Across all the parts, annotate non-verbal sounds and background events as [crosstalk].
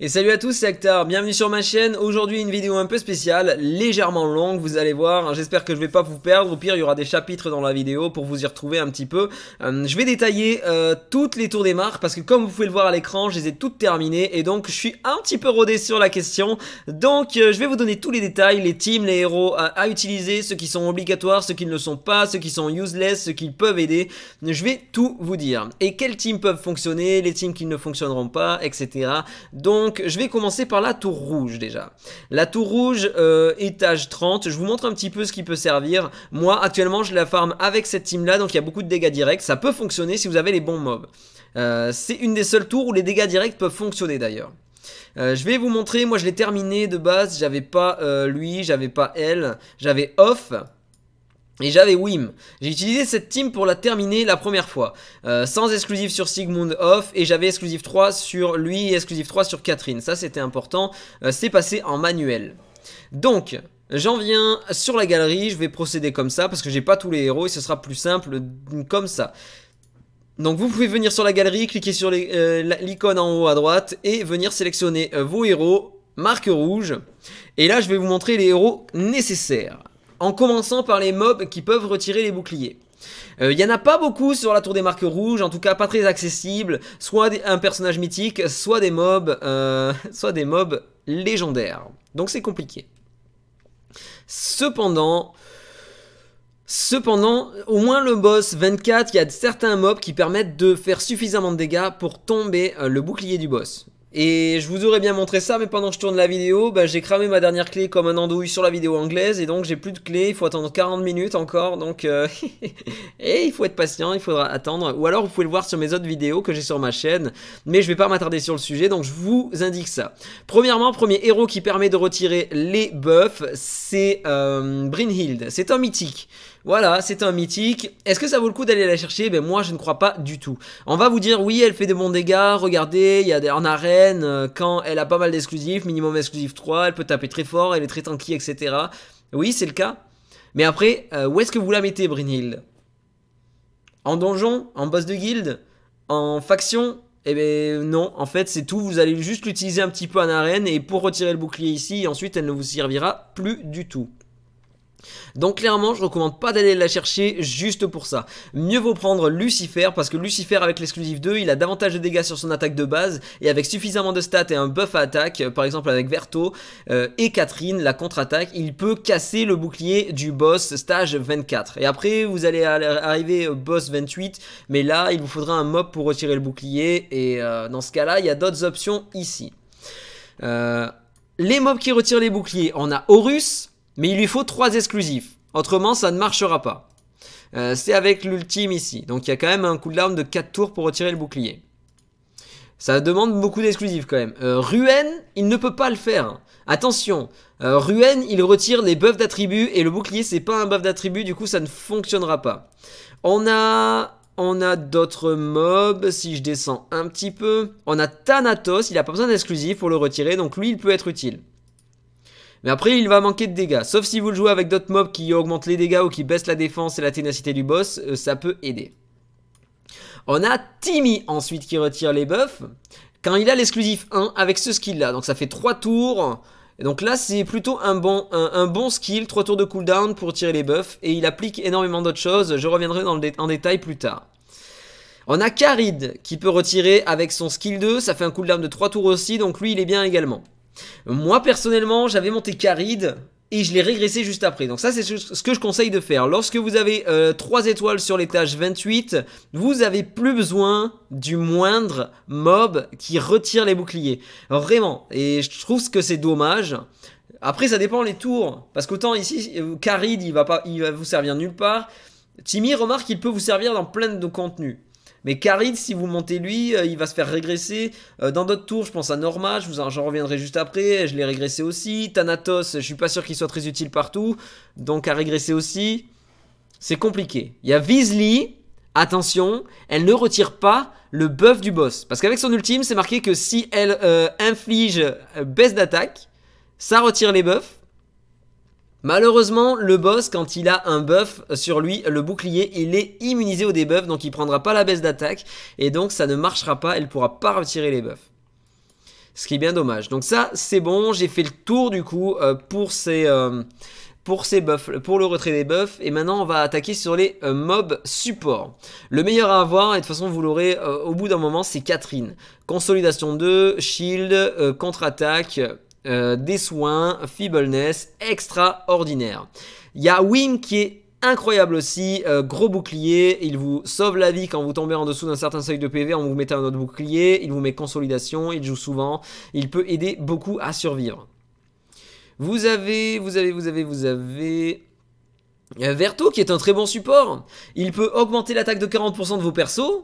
Et salut à tous, c'est Actar, bienvenue sur ma chaîne. Aujourd'hui, une vidéo un peu spéciale, légèrement longue, vous allez voir. J'espère que je vais pas vous perdre. Au pire, il y aura des chapitres dans la vidéo pour vous y retrouver un petit peu. Euh, je vais détailler euh, toutes les tours des marques parce que, comme vous pouvez le voir à l'écran, je les ai toutes terminées et donc je suis un petit peu rodé sur la question. Donc, euh, je vais vous donner tous les détails, les teams, les héros à, utiliser, ceux qui sont obligatoires, ceux qui ne le sont pas, ceux qui sont useless, ceux qui peuvent aider. Je vais tout vous dire. Et quels teams peuvent fonctionner, les teams qui ne fonctionneront pas, etc. Donc, donc je vais commencer par la tour rouge déjà. La tour rouge euh, étage 30, je vous montre un petit peu ce qui peut servir. Moi actuellement je la farm avec cette team là donc il y a beaucoup de dégâts directs. Ça peut fonctionner si vous avez les bons mobs. Euh, c'est une des seules tours où les dégâts directs peuvent fonctionner d'ailleurs. Euh, je vais vous montrer, moi je l'ai terminé de base, j'avais pas lui, j'avais pas elle, j'avais off. Et j'avais Wim. J'ai utilisé cette team pour la terminer la première fois. Euh, sans exclusif sur Sigmund Off et j'avais exclusif 3 sur lui et exclusif 3 sur Catherine. Ça c'était important. Euh, c'est passé en manuel. Donc, J'en viens sur la galerie, je vais procéder comme ça parce que j'ai pas tous les héros et ce sera plus simple comme ça. Donc vous pouvez venir sur la galerie, cliquer sur euh, l'icône en haut à droite et venir sélectionner vos héros, marque rouge. Et là je vais vous montrer les héros nécessaires en commençant par les mobs qui peuvent retirer les boucliers. Il euh, n'y y en a pas beaucoup sur la tour des marques rouges, en tout cas pas très accessible, soit un personnage mythique, soit des mobs, euh, [laughs] soit des mobs légendaires. Donc c'est compliqué. Cependant, Cependant, au moins le boss 24, il y a certains mobs qui permettent de faire suffisamment de dégâts pour tomber euh, le bouclier du boss. Et je vous aurais bien montré ça, mais pendant que je tourne la vidéo, bah, j'ai cramé ma dernière clé comme un andouille sur la vidéo anglaise, et donc j'ai plus de clé, il faut attendre 40 minutes encore, donc euh, [laughs] et il faut être patient, il faudra attendre. Ou alors vous pouvez le voir sur mes autres vidéos que j'ai sur ma chaîne, mais je vais pas m'attarder sur le sujet, donc je vous indique ça. Premièrement, premier héros qui permet de retirer les buffs, c'est euh, Brynhild, c'est un mythique. Voilà, c'est un mythique. Est-ce que ça vaut le coup d'aller la chercher Ben moi, je ne crois pas du tout. On va vous dire, oui, elle fait des bons dégâts. Regardez, il y a des, en arène, euh, quand elle a pas mal d'exclusifs, minimum exclusif 3, elle peut taper très fort, elle est très tanky, etc. Oui, c'est le cas. Mais après, euh, où est-ce que vous la mettez, Brinil? En donjon En boss de guilde En faction eh ben non, en fait c'est tout, vous allez juste l'utiliser un petit peu en arène et pour retirer le bouclier ici, ensuite elle ne vous servira plus du tout. Donc clairement, je recommande pas d'aller la chercher juste pour ça. Mieux vaut prendre Lucifer parce que Lucifer avec l'exclusive 2, il a davantage de dégâts sur son attaque de base et avec suffisamment de stats et un buff à attaque, euh, par exemple avec Verto euh, et Catherine, la contre-attaque, il peut casser le bouclier du boss stage 24. Et après, vous allez arriver au boss 28, mais là, il vous faudra un mob pour retirer le bouclier et euh, dans ce cas-là, il y a d'autres options ici. les mobs qui retirent les boucliers, on a Horus, mais il lui faut 3 exclusifs. Autrement, ça ne marchera pas. Euh, c'est avec l'ultime ici. Donc il y a quand même un cooldown de 4 tours pour retirer le bouclier. Ça demande beaucoup d'exclusifs quand même. Euh, Ruen, il ne peut pas le faire. Attention, euh, Ruen, il retire les buffs d'attributs et le bouclier, c'est pas un buff d'attribut, du coup ça ne fonctionnera pas. On a on a d'autres mobs, si je descends un petit peu. On a Thanatos, il n'a pas besoin d'exclusifs pour le retirer, donc lui il peut être utile. Mais après, il va manquer de dégâts. Sauf si vous le jouez avec d'autres mobs qui augmentent les dégâts ou qui baissent la défense et la ténacité du boss, euh, ça peut aider. On a Timmy ensuite qui retire les buffs. Quand il a l'exclusif 1 avec ce skill là, donc ça fait 3 tours. donc là c'est plutôt un bon, un, bon skill, 3 tours de cooldown pour tirer les buffs. Et il applique énormément d'autres choses, je reviendrai dans en détail plus tard. On a Karid qui peut retirer avec son skill 2, ça fait un cooldown de 3 tours aussi, donc lui il est bien également. Moi personnellement, j'avais monté Carid et je l'ai régressé juste après. Donc ça c'est ce que je conseille de faire. Lorsque vous avez 3 euh, étoiles sur l'étage 28, vous avez plus besoin du moindre mob qui retire les boucliers. Vraiment. Et je trouve que c'est dommage. Après ça dépend les tours. Parce qu'autant ici, Carid, il va, pas, il va vous servir nulle part. Timmy remarque qu'il peut vous servir dans plein de contenus. Mais Karid, si vous montez lui, euh, il va se faire régresser euh, dans d'autres tours. Je pense à Norma, j'en en reviendrai juste après. Je l'ai régressé aussi. Thanatos, je suis pas sûr qu'il soit très utile partout. Donc à régresser aussi. C'est compliqué. Il y a Vizli. Attention, elle ne retire pas le buff du boss. Parce qu'avec son ultime, c'est marqué que si elle euh, inflige baisse d'attaque, ça retire les buffs. Malheureusement, le boss, quand il a un buff sur lui, le bouclier, il est immunisé au debuff, donc il ne prendra pas la baisse d'attaque, et donc ça ne marchera pas, elle pourra pas retirer les buffs. Ce qui est bien dommage. Donc ça, c'est bon, j'ai fait le tour du coup euh, pour ces... Euh, pour ces buffs, pour le retrait des buffs. Et maintenant, on va attaquer sur les euh, mobs support. Le meilleur à avoir, et de toute façon, vous l'aurez au bout d'un moment, c'est Catherine. Consolidation 2, shield, contre-attaque, euh, des soins, feebleness, extraordinaire. Il y a Wim qui est incroyable aussi, euh, gros bouclier, il vous sauve la vie quand vous tombez en dessous d'un certain seuil de PV, on vous met un autre bouclier, il vous met consolidation, il joue souvent, il peut aider beaucoup à survivre. Vous avez, vous avez, vous avez, vous avez... Euh, Verto qui est un très bon support, il peut augmenter l'attaque de 40% de vos persos,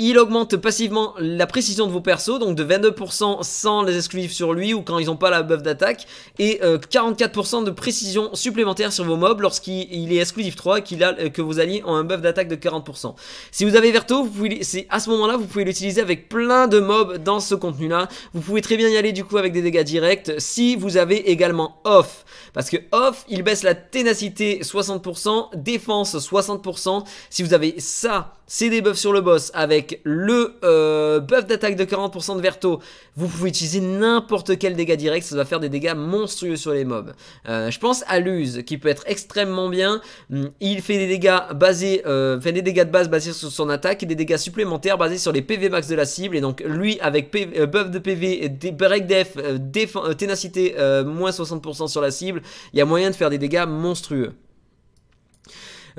il augmente passivement la précision de vos persos, donc de 22% sans les exclusifs sur lui ou quand ils n'ont pas la buff d'attaque, et 44% euh, de précision supplémentaire sur vos mobs lorsqu'il est exclusif 3 qu'il a, euh, que vos alliés ont un buff d'attaque de 40%. Si vous avez Verto, vous c'est à ce moment-là, vous pouvez l'utiliser avec plein de mobs dans ce contenu-là. Vous pouvez très bien y aller du coup avec des dégâts directs si vous avez également Off, parce que Off, il baisse la ténacité 60%, défense 60%. Si vous avez ça c'est des buffs sur le boss avec le euh, buff d'attaque de 40% de verto. Vous pouvez utiliser n'importe quel dégât direct, ça va faire des dégâts monstrueux sur les mobs. Euh, je pense à Luz qui peut être extrêmement bien. Hmm, il fait des dégâts basés, euh, fait des dégâts de base basés sur son attaque et des dégâts supplémentaires basés sur les PV max de la cible. Et donc lui avec buff de PV, break def, ténacité moins 60% sur la cible, il y a moyen de faire des dégâts monstrueux.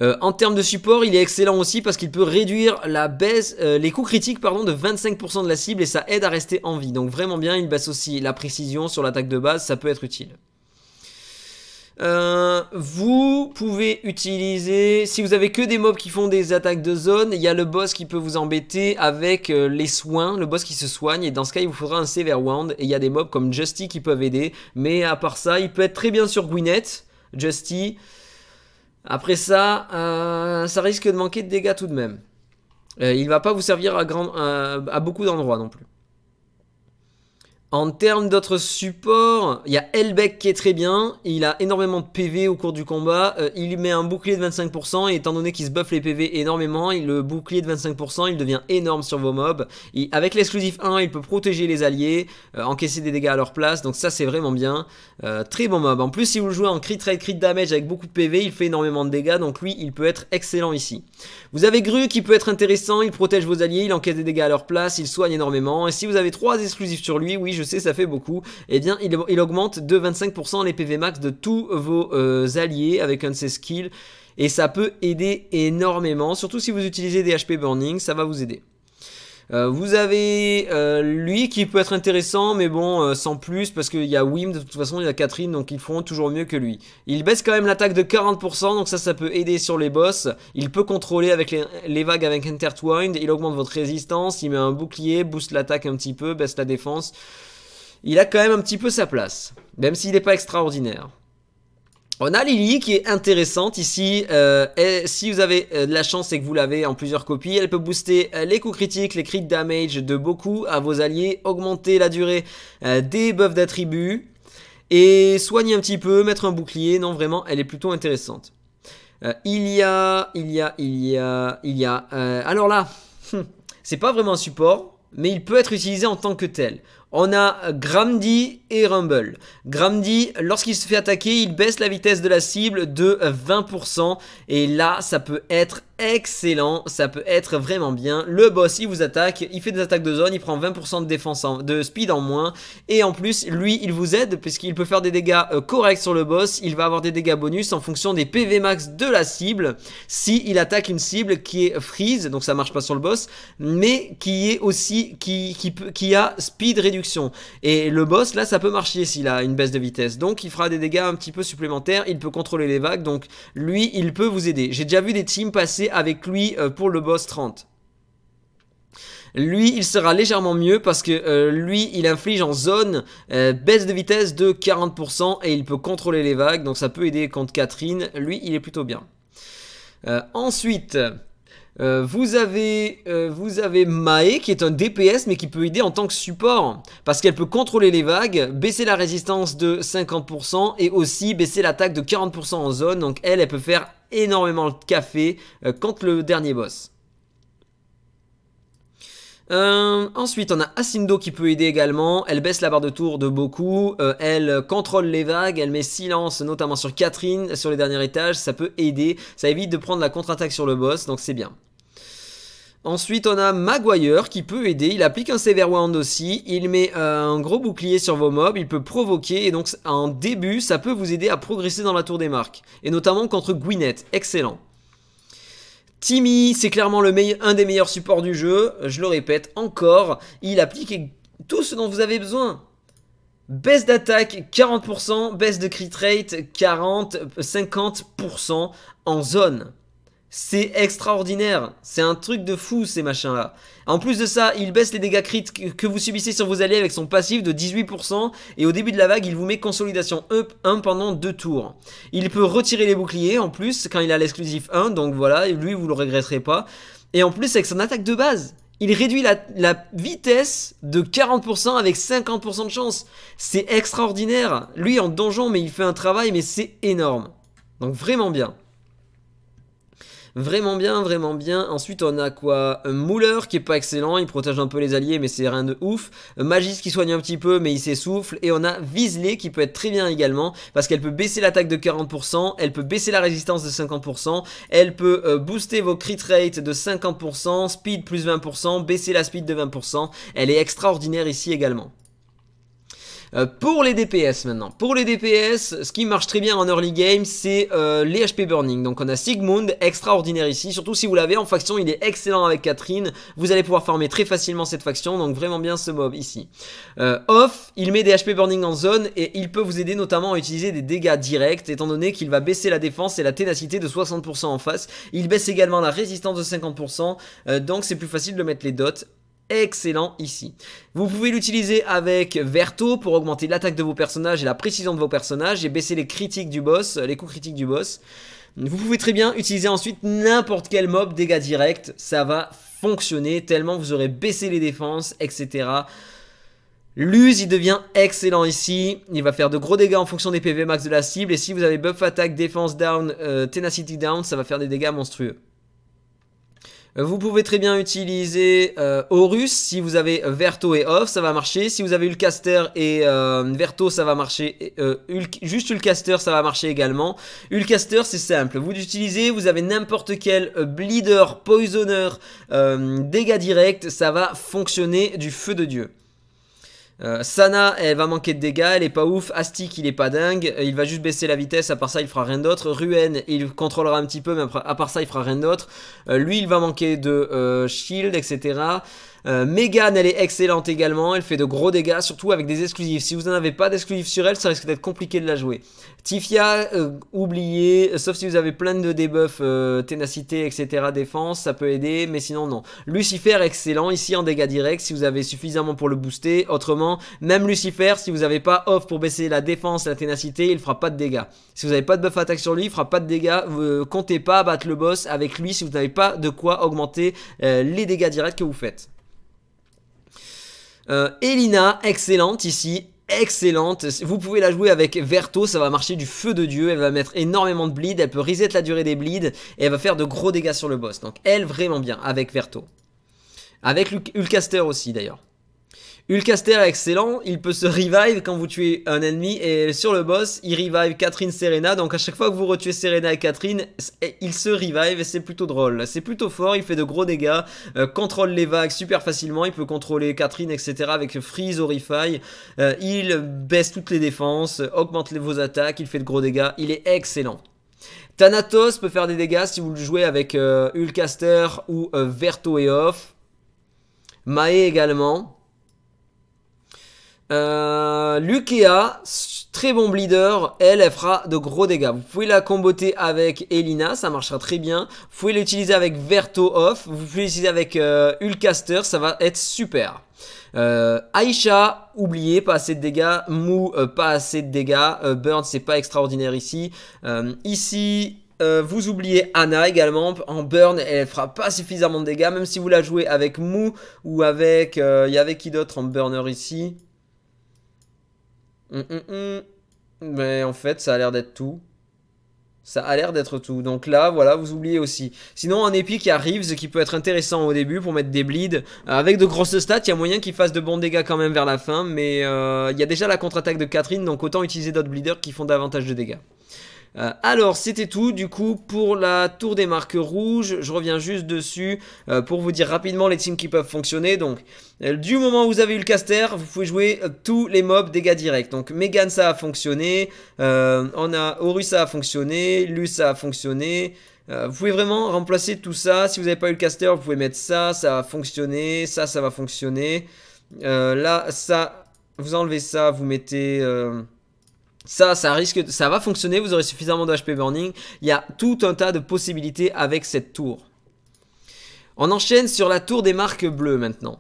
Euh, en termes de support, il est excellent aussi parce qu'il peut réduire la baisse, euh, les coûts critiques pardon, de 25% de la cible et ça aide à rester en vie. Donc vraiment bien, il baisse aussi la précision sur l'attaque de base, ça peut être utile. Euh, vous pouvez utiliser, si vous avez que des mobs qui font des attaques de zone, il y a le boss qui peut vous embêter avec les soins, le boss qui se soigne, et dans ce cas il vous faudra un vers Wound, et il y a des mobs comme Justy qui peuvent aider, mais à part ça, il peut être très bien sur Gwyneth, Justy, après ça, euh, ça risque de manquer de dégâts tout de même. Euh, il va pas vous servir à, euh, à beaucoup d'endroits non plus. En termes d'autres supports, il y a Elbeck qui est très bien, il a énormément de PV au cours du combat, euh, il met un bouclier de 25%, et étant donné qu'il se buff les PV énormément, le bouclier de 25%, il devient énorme sur vos mobs. avec l'exclusif 1, il peut protéger les alliés, euh, encaisser des dégâts à leur place, donc ça c'est vraiment bien. Euh, très bon mob, en plus si vous le jouez en crit rate, crit damage avec beaucoup de PV, il fait énormément de dégâts, donc lui il peut être excellent ici. Vous avez Gru qui peut être intéressant, il protège vos alliés, il encaisse des dégâts à leur place, il soigne énormément, et si vous avez trois exclusifs sur lui, oui je sais, ça fait beaucoup, eh bien, il, augmente de 25% les PV max de tous vos euh, alliés avec un de ses skills. Et ça peut aider énormément, surtout si vous utilisez des HP Burning, ça va vous aider. Euh, vous avez euh, lui qui peut être intéressant, mais bon, sans plus, parce qu'il y a Wim, de toute façon, il y a Catherine, donc ils feront toujours mieux que lui. Il baisse quand même l'attaque de 40%, donc ça, ça peut aider sur les boss. Il peut contrôler avec les, les vagues avec Intertwined, il augmente votre résistance, il met un bouclier, booste l'attaque un petit peu, baisse la défense il a quand même un petit peu sa place, même s'il n'est pas extraordinaire. On a Lily qui est intéressante ici, euh, si vous avez euh, de la chance et que vous l'avez en plusieurs copies, elle peut booster euh, les coups critiques, les crit damage de beaucoup à vos alliés, augmenter la durée des buffs d'attributs, et soigner un petit peu, mettre un bouclier, non vraiment, elle est plutôt intéressante. il y a, il y a, il y a, il y a. alors là, [laughs] c'est pas vraiment un support, mais il peut être utilisé en tant que tel. On a Gramdi et Rumble. Gramdi, lorsqu'il se fait attaquer, il baisse la vitesse de la cible de 20%. Et là, ça peut être excellent, ça peut être vraiment bien. Le boss, il vous attaque, il fait des attaques de zone, il prend 20% de défense en, de speed en moins. Et en plus, lui, il vous aide puisqu'il peut faire des dégâts euh, corrects sur le boss. Il va avoir des dégâts bonus en fonction des PV max de la cible. Si il attaque une cible qui est freeze, donc ça marche pas sur le boss, mais qui est aussi, qui, qui, qui a speed réduit et le boss, là, ça peut marcher s'il a une baisse de vitesse. Donc, il fera des dégâts un petit peu supplémentaires. Il peut contrôler les vagues. Donc, lui, il peut vous aider. J'ai déjà vu des teams passer avec lui euh, pour le boss 30. Lui, il sera légèrement mieux parce que euh, lui, il inflige en zone euh, baisse de vitesse de 40% et il peut contrôler les vagues. Donc, ça peut aider contre Catherine. Lui, il est plutôt bien. ensuite, euh, vous avez, euh, vous avez Mae qui est un DPS mais qui peut aider en tant que support parce qu'elle peut contrôler les vagues, baisser la résistance de 50% et aussi baisser l'attaque de 40% en zone. Donc elle, elle peut faire énormément de café contre euh, le dernier boss. ensuite, on a Asindo qui peut aider également. Elle baisse la barre de tour de beaucoup. elle contrôle les vagues. Elle met silence, notamment sur Catherine, sur les derniers étages. Ça peut aider. Ça évite de prendre la contre-attaque sur le boss, donc c'est bien. Ensuite, on a Maguire qui peut aider. Il applique un Sever Wound aussi. Il met euh, un gros bouclier sur vos mobs. Il peut provoquer. Et donc, en début, ça peut vous aider à progresser dans la tour des marques. Et notamment contre Gwyneth. Excellent. Timmy, c'est clairement un des meilleurs supports du jeu. Je le répète encore. Il applique tout ce dont vous avez besoin. Baisse d'attaque 40%, baisse de crit rate 40, 50% en zone. C'est extraordinaire, c'est un truc de fou ces machins là. En plus de ça, il baisse les dégâts critiques que vous subissez sur vos alliés avec son passif de 18% et au début de la vague, il vous met consolidation up 1 pendant 2 tours. Il peut retirer les boucliers en plus quand il a l'exclusif 1, donc voilà, lui vous le regretterez pas. Et en plus avec son attaque de base, il réduit la, la, vitesse de 40% avec 50% de chance. C'est extraordinaire. Lui en donjon, mais il fait un travail, mais c'est énorme. Donc vraiment bien. Vraiment bien, vraiment bien. Ensuite, on a quoi euh, mouleur qui est pas excellent, il protège un peu les alliés, mais c'est rien de ouf. Euh, Magis qui soigne un petit peu, mais il s'essouffle. Et on a Visley qui peut être très bien également, parce qu'elle peut baisser l'attaque de 40%, elle peut baisser la résistance de 50%, elle peut euh, booster vos crit rate de 50%, speed plus 20%, baisser la speed de 20%. Elle est extraordinaire ici également. Euh, pour les DPS maintenant. Pour les DPS, ce qui marche très bien en early game, c'est euh, les HP Burning. Donc on a Sigmund, extraordinaire ici. Surtout si vous l'avez en faction, il est excellent avec Catherine. Vous allez pouvoir farmer très facilement cette faction, donc vraiment bien ce mob ici. Euh, off, il met des HP Burning en zone et il peut vous aider notamment à utiliser des dégâts directs, étant donné qu'il va baisser la défense et la ténacité de 60% en face. Il baisse également la résistance de 50%, donc c'est plus facile de mettre les dots excellent ici. Vous pouvez l'utiliser avec Verto pour augmenter l'attaque de vos personnages et la précision de vos personnages et baisser les critiques du boss, euh, les coups critiques du boss. Vous pouvez très bien utiliser ensuite n'importe quel mob dégâts directs, ça va fonctionner tellement vous aurez baissé les défenses, etc. Luz, il devient excellent ici. Il va faire de gros dégâts en fonction des PV max de la cible. Et si vous avez buff attaque, défense down, euh, tenacity down, ça va faire des dégâts monstrueux. Euh, vous pouvez très bien utiliser euh, Horus si vous avez Verto et Off, ça va marcher. Si vous avez Ulcaster et euh, Verto, ça va marcher. juste Ulcaster, ça va marcher également. Ulcaster, c'est simple. Vous l'utilisez, vous avez n'importe quel bleeder, poisoner, dégâts directs, ça va fonctionner du feu de Dieu. Euh, Sana, elle va manquer de dégâts, elle est pas ouf. Astic, il est pas dingue. Euh, il va juste baisser la vitesse, à part ça, il fera rien d'autre. Ruen il contrôlera un petit peu, mais à part ça, il fera rien d'autre. Euh, lui, il va manquer de shield, etc. Euh, Megan, elle est excellente également. Elle fait de gros dégâts, surtout avec des exclusifs. Si vous n'en avez pas d'exclusifs sur elle, ça risque d'être compliqué de la jouer. Tifia, euh, oubliez, euh, sauf si vous avez plein de debuffs, euh, ténacité, etc., défense, ça peut aider, mais sinon non. Lucifer, excellent, ici en dégâts directs, si vous avez suffisamment pour le booster. Autrement, même Lucifer, si vous n'avez pas off pour baisser la défense, la ténacité, il fera pas de dégâts. Si vous n'avez pas de buff attaque sur lui, il fera pas de dégâts. Euh, comptez pas battre le boss avec lui si vous n'avez pas de quoi augmenter les dégâts directs que vous faites. Euh, Elina, excellente ici, excellente. Vous pouvez la jouer avec Verto, ça va marcher du feu de dieu. Elle va mettre énormément de bleed, elle peut reset la durée des bleeds et elle va faire de gros dégâts sur le boss. Donc elle, vraiment bien avec Verto. Avec Ulcaster aussi d'ailleurs. Ulcaster est excellent, il peut se revive quand vous tuez un ennemi et sur le boss, il revive Catherine Serena. Donc à chaque fois que vous retuez Serena et Catherine, il se revive et c'est plutôt drôle. C'est plutôt fort, il fait de gros dégâts, euh, contrôle les vagues super facilement, il peut contrôler Catherine, etc. avec Freeze, Horrify. Euh, il baisse toutes les défenses, augmente vos attaques, il fait de gros dégâts, il est excellent. Thanatos peut faire des dégâts si vous le jouez avec euh, Ulcaster ou Verto et Off. Mae également. Euh, Lukea, très bon bleeder, elle, fera de gros dégâts. Vous pouvez la comboter avec Elina, ça marchera très bien. Vous pouvez l'utiliser avec Verto Off, vous pouvez l'utiliser avec euh, Ulcaster, ça va être super. Euh, Aisha, oubliez pas assez de dégâts. Mou, euh, pas assez de dégâts. Euh, burn, c'est pas extraordinaire ici. ici, vous oubliez Anna également. En burn, elle fera pas suffisamment de dégâts. Même si vous la jouez avec Mou ou avec... Il y avait qui d'autre en burner ici Hum, hum, hum. Mais en fait, ça a l'air d'être tout. Ça a l'air d'être tout. Donc là, voilà, vous oubliez aussi. Sinon, un épi qui arrive, ce qui peut être intéressant au début pour mettre des bleeds. Euh, avec de grosses stats, il y a moyen qu'il fasse de bons dégâts quand même vers la fin. Mais euh, il y a déjà la contre-attaque de Catherine, donc autant utiliser d'autres bleeders qui font davantage de dégâts. Euh, alors, c'était tout du coup pour la tour des marques rouges. Je reviens juste dessus euh, pour vous dire rapidement les teams qui peuvent fonctionner. Donc, euh, du moment où vous avez eu le caster, vous pouvez jouer tous les mobs dégâts directs. Donc, Megan ça a fonctionné, on a Horus ça a fonctionné, Lu ça a fonctionné. vous pouvez vraiment remplacer tout ça. Si vous n'avez pas eu le caster, vous pouvez mettre ça, ça va fonctionner, ça, ça va fonctionner. là, ça, vous enlevez ça, vous mettez... Ça, ça risque, ça va fonctionner, vous aurez suffisamment de HP Burning. Il y a tout un tas de possibilités avec cette tour. On enchaîne sur la tour des marques bleues maintenant.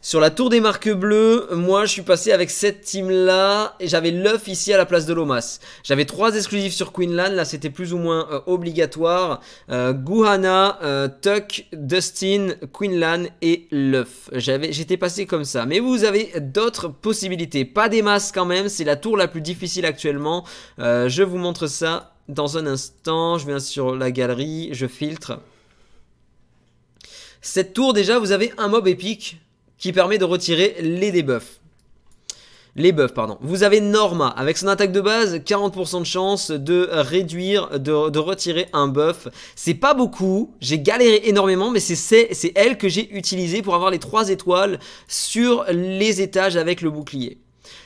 Sur la tour des marques bleues, moi je suis passé avec cette team là et j'avais l'œuf ici à la place de Lomas. J'avais trois exclusifs sur Queenland, là c'était plus ou moins euh, obligatoire. Euh, Guhana, euh, Tuck, Dustin, Queenland et l'œuf. J'étais passé comme ça. Mais vous avez d'autres possibilités. Pas des masses quand même, c'est la tour la plus difficile actuellement. je vous montre ça dans un instant. Je viens sur la galerie, je filtre. Cette tour déjà vous avez un mob épique qui permet de retirer les debuffs. Les buffs, pardon. Vous avez Norma, avec son attaque de base, 40% de chance de réduire, de, retirer un buff. C'est pas beaucoup, j'ai galéré énormément, mais c'est elle que j'ai utilisée pour avoir les 3 étoiles sur les étages avec le bouclier.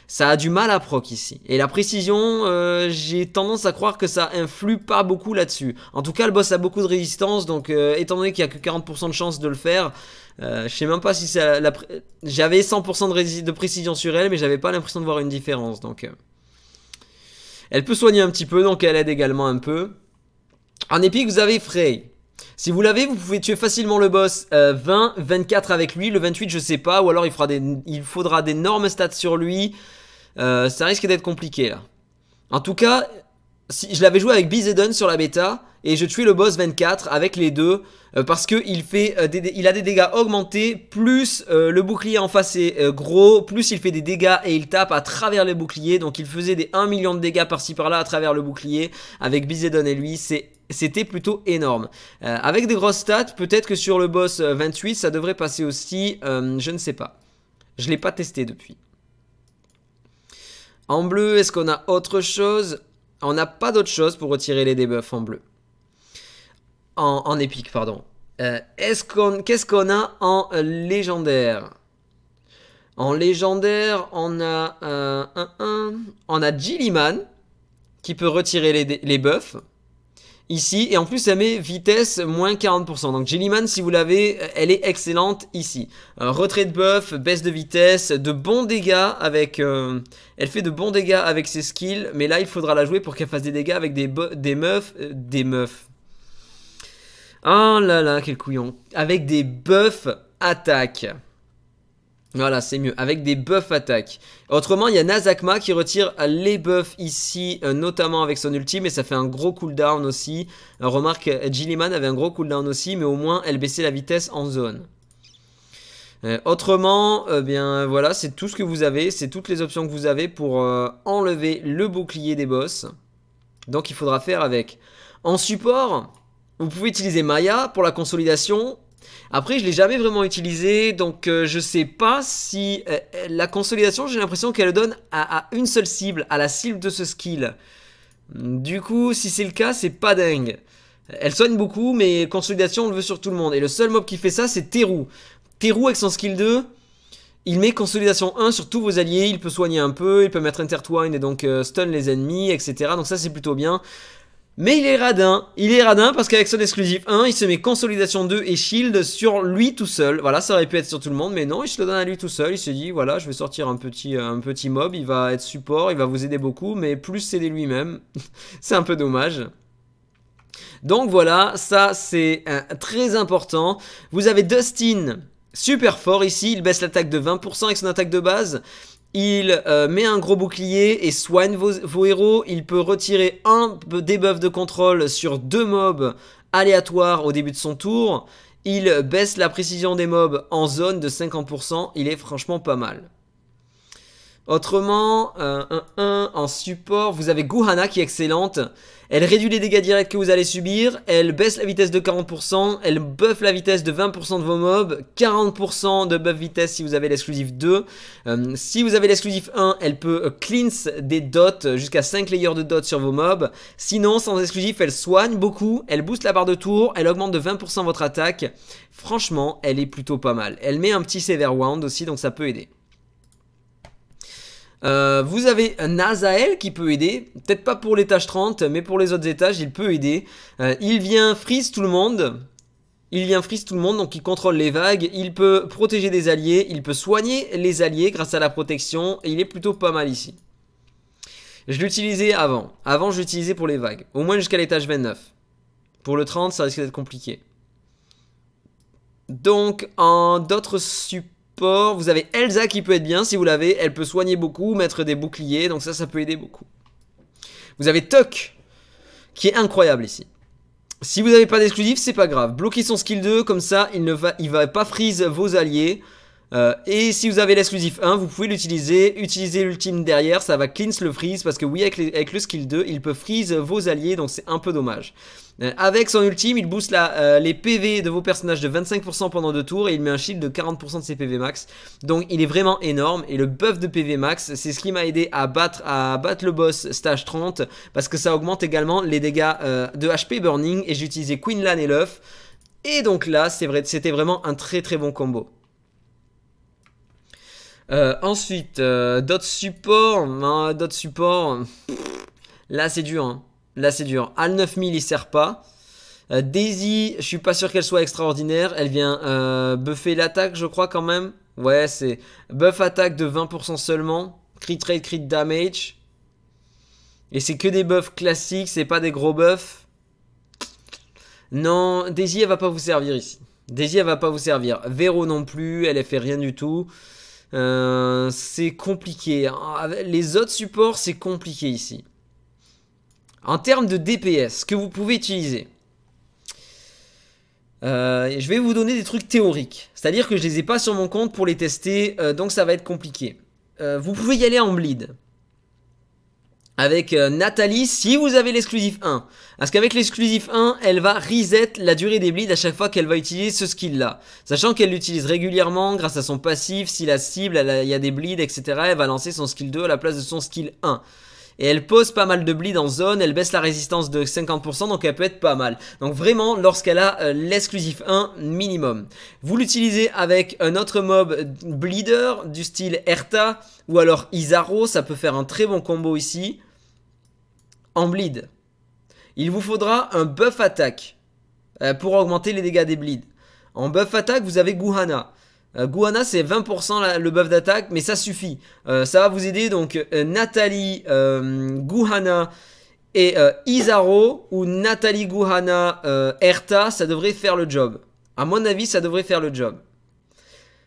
Ça a du mal à proc ici. Et la précision, euh, j'ai tendance à croire que ça influe pas beaucoup là-dessus. En tout cas, le boss a beaucoup de résistance, donc euh, étant donné qu'il n'y a que 40% de chance de le faire, euh, je sais même pas si J'avais 100% de, précision sur elle, mais j'avais pas l'impression de voir une différence. Donc, euh. elle peut soigner un petit peu, donc elle aide également un peu. En épique, vous avez Frey. Si vous l'avez, vous pouvez tuer facilement le boss 20, euh, 24 avec lui. Le 28, je sais pas, ou alors il, il faudra d'énormes stats sur lui. ça risque d'être compliqué là. En tout cas, je l'avais joué avec Bizedon sur la bêta et je tuais le boss 24 avec les deux euh, parce que il fait euh, il a des dégâts augmentés plus euh, le bouclier en face est gros plus il fait des dégâts et il tape à travers le bouclier. donc il faisait des 1 million de dégâts par-ci par-là à travers le bouclier avec Bizedon et lui c'était plutôt énorme. avec des grosses stats, peut-être que sur le boss 28, ça devrait passer aussi, je ne sais pas. Je ne l'ai pas testé depuis. En bleu, est-ce qu'on a autre chose on n'a pas d'autre chose pour retirer les debuffs en bleu. En, épique, pardon. Euh, qu'est-ce qu'on a en légendaire En légendaire, on a euh, On a Gilliman qui peut retirer les, les buffs ici. Et en plus, elle met vitesse moins 40%. Donc Jellyman, si vous l'avez, euh, elle est excellente ici. Euh, retrait de buff, baisse de vitesse, de bons dégâts avec... Euh, elle fait de bons dégâts avec ses skills. Mais là, il faudra la jouer pour qu'elle fasse des dégâts avec des, des meufs... des meufs. Oh là là, quel couillon. Avec des buffs attaque. Voilà, c'est mieux. Avec des buffs attaque. Autrement, il y a Nazakma qui retire les buffs ici, euh, notamment avec son ultime, et ça fait un gros cooldown aussi. Euh, remarque, Jilliman avait un gros cooldown aussi, mais au moins, elle baissait la vitesse en zone. Euh, autrement, bien voilà, c'est tout ce que vous avez, c'est toutes les options que vous avez pour enlever le bouclier des boss. Donc il faudra faire avec. En support, vous pouvez utiliser Maya pour la consolidation, après, je l'ai jamais vraiment utilisé, donc euh, je sais pas si euh, euh, la consolidation, j'ai l'impression qu'elle donne à, une seule cible, à la cible de ce skill. Du coup, si c'est le cas, c'est pas dingue. Elle soigne beaucoup, mais consolidation, on le veut sur tout le monde. Et le seul mob qui fait ça, c'est Teru. Teru avec son skill 2, il met consolidation 1 sur tous vos alliés, il peut soigner un peu, il peut mettre intertwine et donc stun les ennemis, etc. Donc ça c'est plutôt bien. Mais il est radin, il est radin parce qu'avec son exclusif 1, il se met consolidation 2 et shield sur lui tout seul. Voilà, ça aurait pu être sur tout le monde, mais non, il se le donne à lui tout seul. Il se dit, voilà, je vais sortir un petit, euh, un petit mob, il va être support, il va vous aider beaucoup, mais plus s'aider lui-même. [laughs] c'est un peu dommage. Donc voilà, ça c'est euh, très important. Vous avez Dustin, super fort ici, il baisse l'attaque de 20% avec son attaque de base il euh, met un gros bouclier et soigne vos, vos héros. Il peut retirer un debuff de contrôle sur deux mobs aléatoires au début de son tour. Il baisse la précision des mobs en zone de 50%. Il est franchement pas mal. Autrement, euh, un 1 en support, vous avez Gohana qui est excellente. Elle réduit les dégâts directs que vous allez subir, elle baisse la vitesse de 40%, elle buff la vitesse de 20% de vos mobs, 40% de buff vitesse si vous avez l'exclusif 2. Euh, si vous avez l'exclusif 1, elle peut euh, cleanse des dots, jusqu'à 5 layers de dots sur vos mobs. Sinon, sans exclusif, elle soigne beaucoup, elle booste la barre de tour, elle augmente de 20% votre attaque. Franchement, elle est plutôt pas mal. Elle met un petit sever wound aussi, donc ça peut aider. Euh, vous avez Nazael qui peut aider, peut-être pas pour l'étage 30, mais pour les autres étages, il peut aider. Euh, il vient freeze tout le monde. Il vient freeze tout le monde, donc il contrôle les vagues, il peut protéger des alliés, il peut soigner les alliés grâce à la protection, et il est plutôt pas mal ici. Je l'utilisais avant. Avant, je l'utilisais pour les vagues, au moins jusqu'à l'étage 29. Pour le 30, ça risque d'être compliqué. Donc, en d'autres supports vous avez Elsa qui peut être bien si vous l'avez. Elle peut soigner beaucoup, mettre des boucliers. Donc ça, ça peut aider beaucoup. Vous avez Tuck qui est incroyable ici. Si vous n'avez pas d'exclusif, c'est pas grave. Bloquez son skill 2, comme ça, il ne va, il va pas freeze vos alliés. Euh, et si vous avez l'exclusif 1, vous pouvez l'utiliser. Utiliser l'ultime derrière, ça va cleanse le freeze. Parce que oui, avec, le skill 2, il peut freeze vos alliés, donc c'est un peu dommage. Euh, avec son ultime, il booste la, euh, les PV de vos personnages de 25% pendant deux tours et il met un shield de 40% de ses PV max. Donc il est vraiment énorme. Et le buff de PV max, c'est ce qui m'a aidé à battre, à battre le boss stage 30. Parce que ça augmente également les dégâts de HP burning. Et j'ai utilisé Queen Lan et l'œuf. Et donc là, c'était vrai, vraiment un très très bon combo. Euh, ensuite, euh, d'autres supports. d'autres supports. là, c'est dur. Hein. Là, c'est dur. Al 9000, il sert pas. Euh, Daisy, je suis pas sûr qu'elle soit extraordinaire. Elle vient buffer l'attaque, je crois, quand même. Ouais, c'est buff attaque de 20% seulement. Crit rate, crit damage. Et c'est que des buffs classiques, c'est pas des gros buffs. Non, Daisy, elle va pas vous servir ici. Daisy, elle va pas vous servir. Vero non plus, elle, elle fait rien du tout. Euh, c'est compliqué. Hein. Les autres supports, c'est compliqué ici. En termes de DPS, que vous pouvez utiliser. Euh, je vais vous donner des trucs théoriques. C'est-à-dire que je les ai pas sur mon compte pour les tester, euh, donc ça va être compliqué. vous pouvez y aller en bleed avec euh, Nathalie si vous avez l'exclusif 1. Parce qu'avec l'exclusif 1, elle va reset la durée des bleeds à chaque fois qu'elle va utiliser ce skill-là. Sachant qu'elle l'utilise régulièrement grâce à son passif, si la cible, il y a des bleeds, etc., elle va lancer son skill 2 à la place de son skill 1. Et elle pose pas mal de bleed en zone, elle baisse la résistance de 50%, donc elle peut être pas mal. Donc vraiment, lorsqu'elle a euh, l'exclusif 1 minimum. Vous l'utilisez avec un autre mob bleeder du style Erta ou alors Izaro, ça peut faire un très bon combo ici. En bleed. Il vous faudra un buff attaque euh, pour augmenter les dégâts des bleeds. En buff attaque, vous avez Guhana. Euh, Guhana c'est 20% le buff d'attaque, mais ça suffit. Euh, ça va vous aider donc euh, Nathalie, Guhana et Isaro ou Nathalie, Guhana, Erta, ça devrait faire le job. À mon avis, ça devrait faire le job.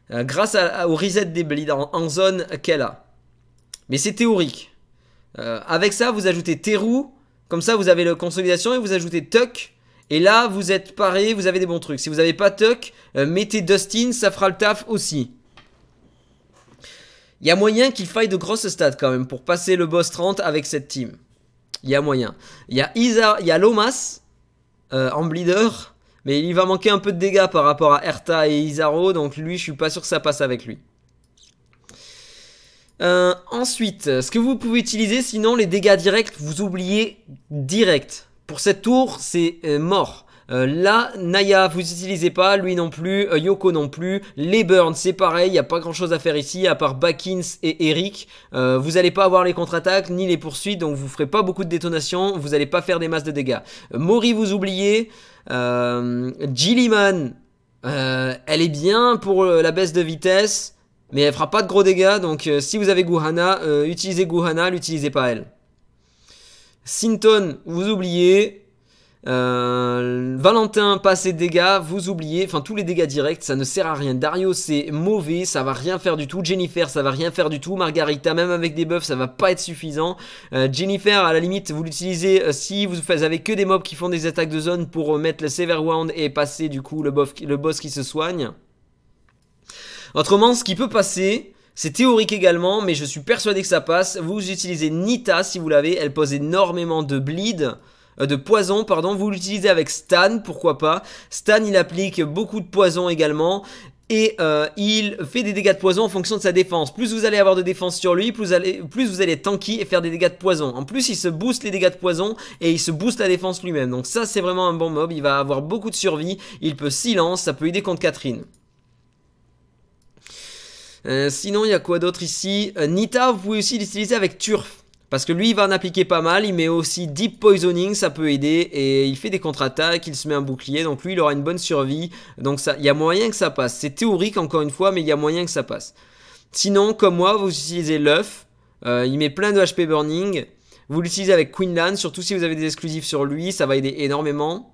grâce au reset des blades en, en zone qu'elle a. Mais c'est théorique. avec ça, vous ajoutez Teru, comme ça vous avez la consolidation et vous ajoutez Tuck et là, vous êtes paré, vous avez des bons trucs. Si vous n'avez pas Tuck, euh, mettez Dustin, ça fera le taf aussi. Il y a moyen qu'il faille de grosses stats quand même pour passer le boss 30 avec cette team. Il y a moyen. Il y a, Isa, il y a Lomas euh, en bleeder, mais il va manquer un peu de dégâts par rapport à Erta et Isaro, donc lui, je suis pas sûr que ça passe avec lui. Euh, ensuite, ce que vous pouvez utiliser, sinon les dégâts directs, vous oubliez direct. Pour cette tour, c'est euh, mort. Euh, là, Naya, vous utilisez pas, lui non plus, euh, Yoko non plus, les Burns, c'est pareil, il n'y a pas grand chose à faire ici, à part Bakins et Eric. Euh, vous n'allez pas avoir les contre-attaques, ni les poursuites, donc vous ferez pas beaucoup de détonations, vous n'allez pas faire des masses de dégâts. Mori, vous oubliez, Gilliman, elle est bien pour la baisse de vitesse, mais elle fera pas de gros dégâts, donc si vous avez Guhana, utilisez Guhana, l'utilisez pas elle. Sinton, vous oubliez. Euh, Valentin pas ses dégâts, vous oubliez, enfin tous les dégâts directs, ça ne sert à rien. Dario c'est mauvais, ça va rien faire du tout. Jennifer ça va rien faire du tout. Margarita même avec des buffs ça va pas être suffisant. Euh, Jennifer à la limite vous l'utilisez euh, si vous avez que des mobs qui font des attaques de zone pour mettre le Sever Wound et passer du coup le boss qui se soigne. Autrement ce qui peut passer c'est théorique également, mais je suis persuadé que ça passe. Vous utilisez Nita si vous l'avez, elle pose énormément de bleed euh, de poison, pardon, vous l'utilisez avec Stan, pourquoi pas. Stan, il applique beaucoup de poison également. Et euh, il fait des dégâts de poison en fonction de sa défense. Plus vous allez avoir de défense sur lui, plus, allez, plus vous allez tanky et faire des dégâts de poison. En plus, il se booste les dégâts de poison et il se booste la défense lui-même. Donc ça, c'est vraiment un bon mob. Il va avoir beaucoup de survie. Il peut silence, ça peut aider contre Catherine. Euh, sinon, il y a quoi d'autre ici euh, Nita, vous pouvez aussi l'utiliser avec Turf. Parce que lui, il va en appliquer pas mal. Il met aussi Deep Poisoning, ça peut aider. Et il fait des contre-attaques, il se met un bouclier. Donc lui, il aura une bonne survie. Donc il y a moyen que ça passe. C'est théorique, encore une fois, mais il y a moyen que ça passe. Sinon, comme moi, vous utilisez l'œuf. Euh, il met plein de HP Burning. Vous l'utilisez avec Quinlan, surtout si vous avez des exclusifs sur lui. Ça va aider énormément.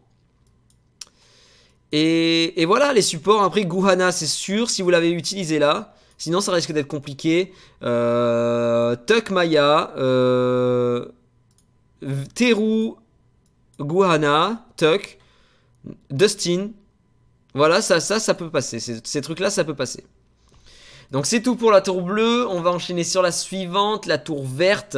Et, et, voilà les supports. Après, Guhana, c'est sûr, si vous l'avez utilisé là. Sinon, ça risque d'être compliqué. Euh, Tuck Maya, euh, Teru Guhana, Tuck, Dustin. Voilà, ça, ça, ça peut passer. Ces, trucs-là, ça peut passer. Donc c'est tout pour la tour bleue. On va enchaîner sur la suivante, la tour verte.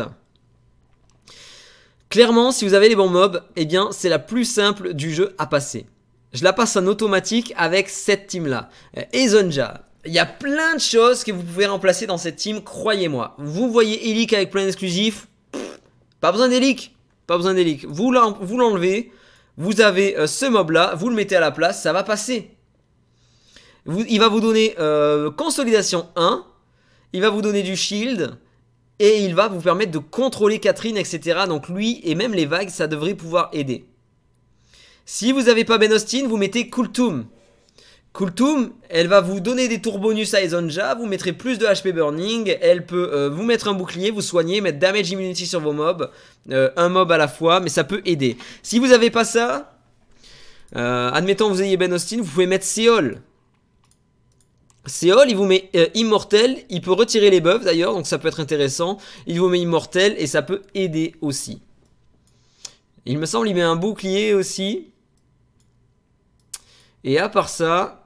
Clairement, si vous avez les bons mobs, eh bien, c'est la plus simple du jeu à passer. Je la passe en automatique avec cette team-là. Ezonja, il y a plein de choses que vous pouvez remplacer dans cette team, croyez-moi. Vous voyez Elik avec plein d'exclusifs. pas besoin d'Elik. pas besoin d'Elik. Vous l'enlevez, vous avez euh, ce mob là, vous le mettez à la place, ça va passer. il va vous donner euh, consolidation 1, il va vous donner du shield, et il va vous permettre de contrôler Catherine, etc. Donc lui et même les vagues, ça devrait pouvoir aider. Si vous n'avez pas Ben Austin, vous mettez Kultum. Kultum, elle va vous donner des tours bonus à Ezonja, vous mettrez plus de HP burning, elle peut euh, vous mettre un bouclier, vous soigner, mettre damage immunity sur vos mobs, euh, un mob à la fois, mais ça peut aider. Si vous avez pas ça, euh, admettons que vous ayez Ben Austin, vous pouvez mettre Seol. Seol, il vous met immortel, il peut retirer les buffs d'ailleurs, donc ça peut être intéressant. Il vous met immortel et ça peut aider aussi. Il me semble il met un bouclier aussi. Et à part ça,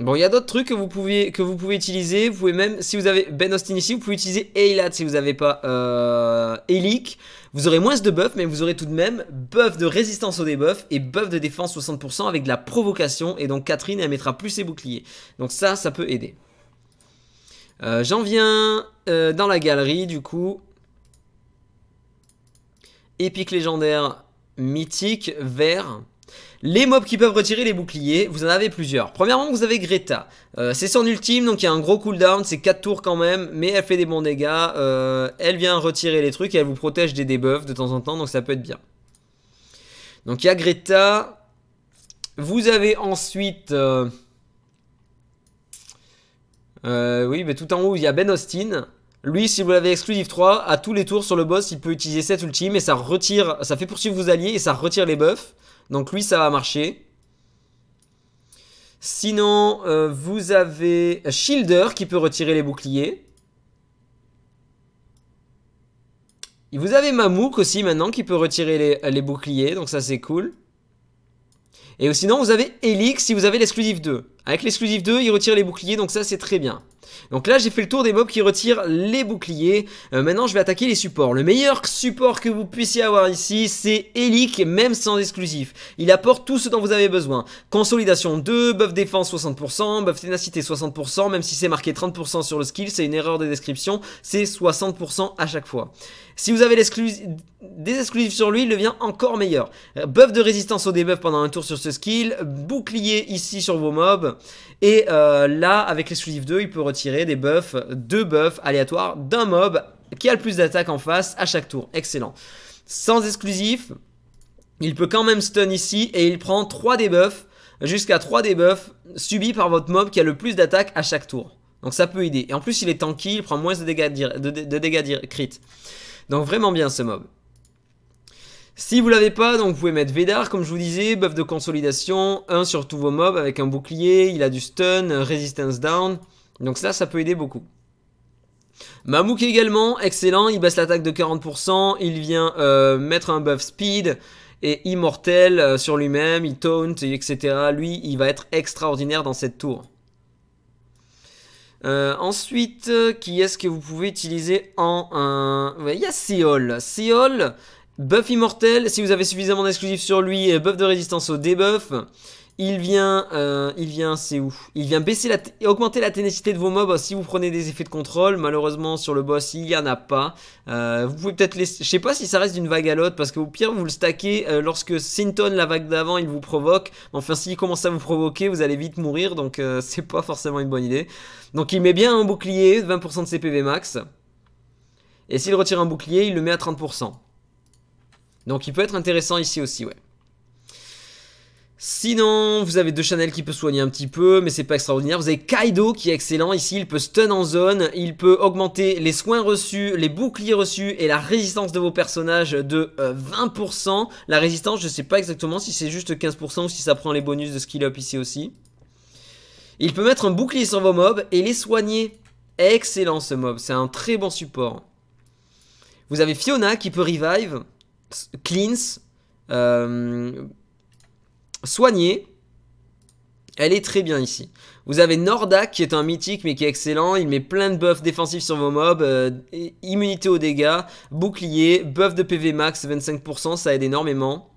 Bon, il y a d'autres trucs que vous, pouvez, que vous pouvez utiliser. Vous pouvez même, si vous avez Ben Austin ici, vous pouvez utiliser Eilat si vous n'avez pas euh, Vous aurez moins de buffs, mais vous aurez tout de même buff de résistance au debuff et buff de défense 60% avec de la provocation. Et donc Catherine, elle mettra plus ses boucliers. Donc ça, ça peut aider. Euh, j'en viens euh, dans la galerie, du coup. Épique légendaire mythique, vert. Les mobs qui peuvent retirer les boucliers, vous en avez plusieurs. Premièrement, vous avez Greta. Euh, c'est son ultime, donc il y a un gros cooldown, c'est 4 tours quand même, mais elle fait des bons dégâts. Euh, elle vient retirer les trucs et elle vous protège des debuffs de temps en temps, donc ça peut être bien. Donc il y a Greta. Vous avez ensuite... Euh, oui, mais tout en haut, il y a Ben Austin. Lui, si vous l'avez exclusive 3, à tous les tours sur le boss, il peut utiliser cette ultime et ça retire, ça fait poursuivre vos alliés et ça retire les buffs. Donc lui, ça va marcher. Sinon, euh, vous avez Shielder qui peut retirer les boucliers. vous avez Mamouk aussi maintenant qui peut retirer les, boucliers, donc ça c'est cool. Et sinon, vous avez Elix si vous avez l'exclusif 2. Avec l'exclusif 2, il retire les boucliers, donc ça c'est très bien. Donc là j'ai fait le tour des mobs qui retirent les boucliers. Euh, maintenant je vais attaquer les supports. Le meilleur support que vous puissiez avoir ici c'est Helik, même sans exclusif. Il apporte tout ce dont vous avez besoin. Consolidation 2, buff défense 60%, buff ténacité 60%, même si c'est marqué 30% sur le skill, c'est une erreur de description, c'est 60% à chaque fois. Si vous avez des exclusifs sur lui, il devient encore meilleur. Buff de résistance au debuff pendant un tour sur ce skill, bouclier ici sur vos mobs, et euh, là avec l'exclusif 2 il peut retirer tirer des buffs, deux buffs aléatoires d'un mob qui a le plus d'attaque en face à chaque tour. Excellent. Sans exclusif, il peut quand même stun ici et il prend 3 debuffs, jusqu'à 3 debuffs subis par votre mob qui a le plus d'attaque à chaque tour. Donc ça peut aider. Et en plus il est tanky, il prend moins de dégâts, de, dégâts crit. Donc vraiment bien ce mob. Si vous l'avez pas, donc vous pouvez mettre Vedar comme je vous disais, buff de consolidation, 1 sur tous vos mobs avec un bouclier, il a du stun, résistance down. Donc ça, ça peut aider beaucoup. Mamouk également, excellent, il baisse l'attaque de 40%, il vient euh, mettre un buff speed et immortel euh, sur lui-même, il taunt, etc. Lui, il va être extraordinaire dans cette tour. Euh, ensuite, qui est-ce que vous pouvez utiliser en un... il y a Seol. Seol, buff immortel, si vous avez suffisamment d'exclusifs sur lui, buff de résistance au debuff. Il vient, euh, il vient, c'est où Il vient baisser la augmenter la ténacité de vos mobs hein, si vous prenez des effets de contrôle. Malheureusement, sur le boss, il n'y en a pas. Euh, vous pouvez peut-être Je sais pas si ça reste d'une vague à l'autre, parce que au pire, vous le stackez euh, lorsque Sinton, la vague d'avant, il vous provoque. Enfin, s'il commence à vous provoquer, vous allez vite mourir, donc euh, [laughs] c'est pas forcément une bonne idée. Donc il met bien un bouclier, 20% de CPV max. Et s'il retire un bouclier, il le met à 30%. Donc il peut être intéressant ici aussi, ouais. Sinon, vous avez deux Chanel qui peut soigner un petit peu, mais c'est pas extraordinaire. Vous avez Kaido qui est excellent ici, il peut stun en zone, il peut augmenter les soins reçus, les boucliers reçus et la résistance de vos personnages de 20%. Euh, la résistance, je sais pas exactement si c'est juste 15% ou si ça prend les bonus de skill up ici aussi. Il peut mettre un bouclier sur vos mobs et les soigner. Excellent ce mob, c'est un très bon support. Vous avez Fiona qui peut revive, cleanse, euh, Soigner. Elle est très bien ici. Vous avez Nordak qui est un mythique mais qui est excellent. Il met plein de buffs défensifs sur vos mobs, euh, immunité aux dégâts, bouclier, buff de PV max 25%, ça aide énormément.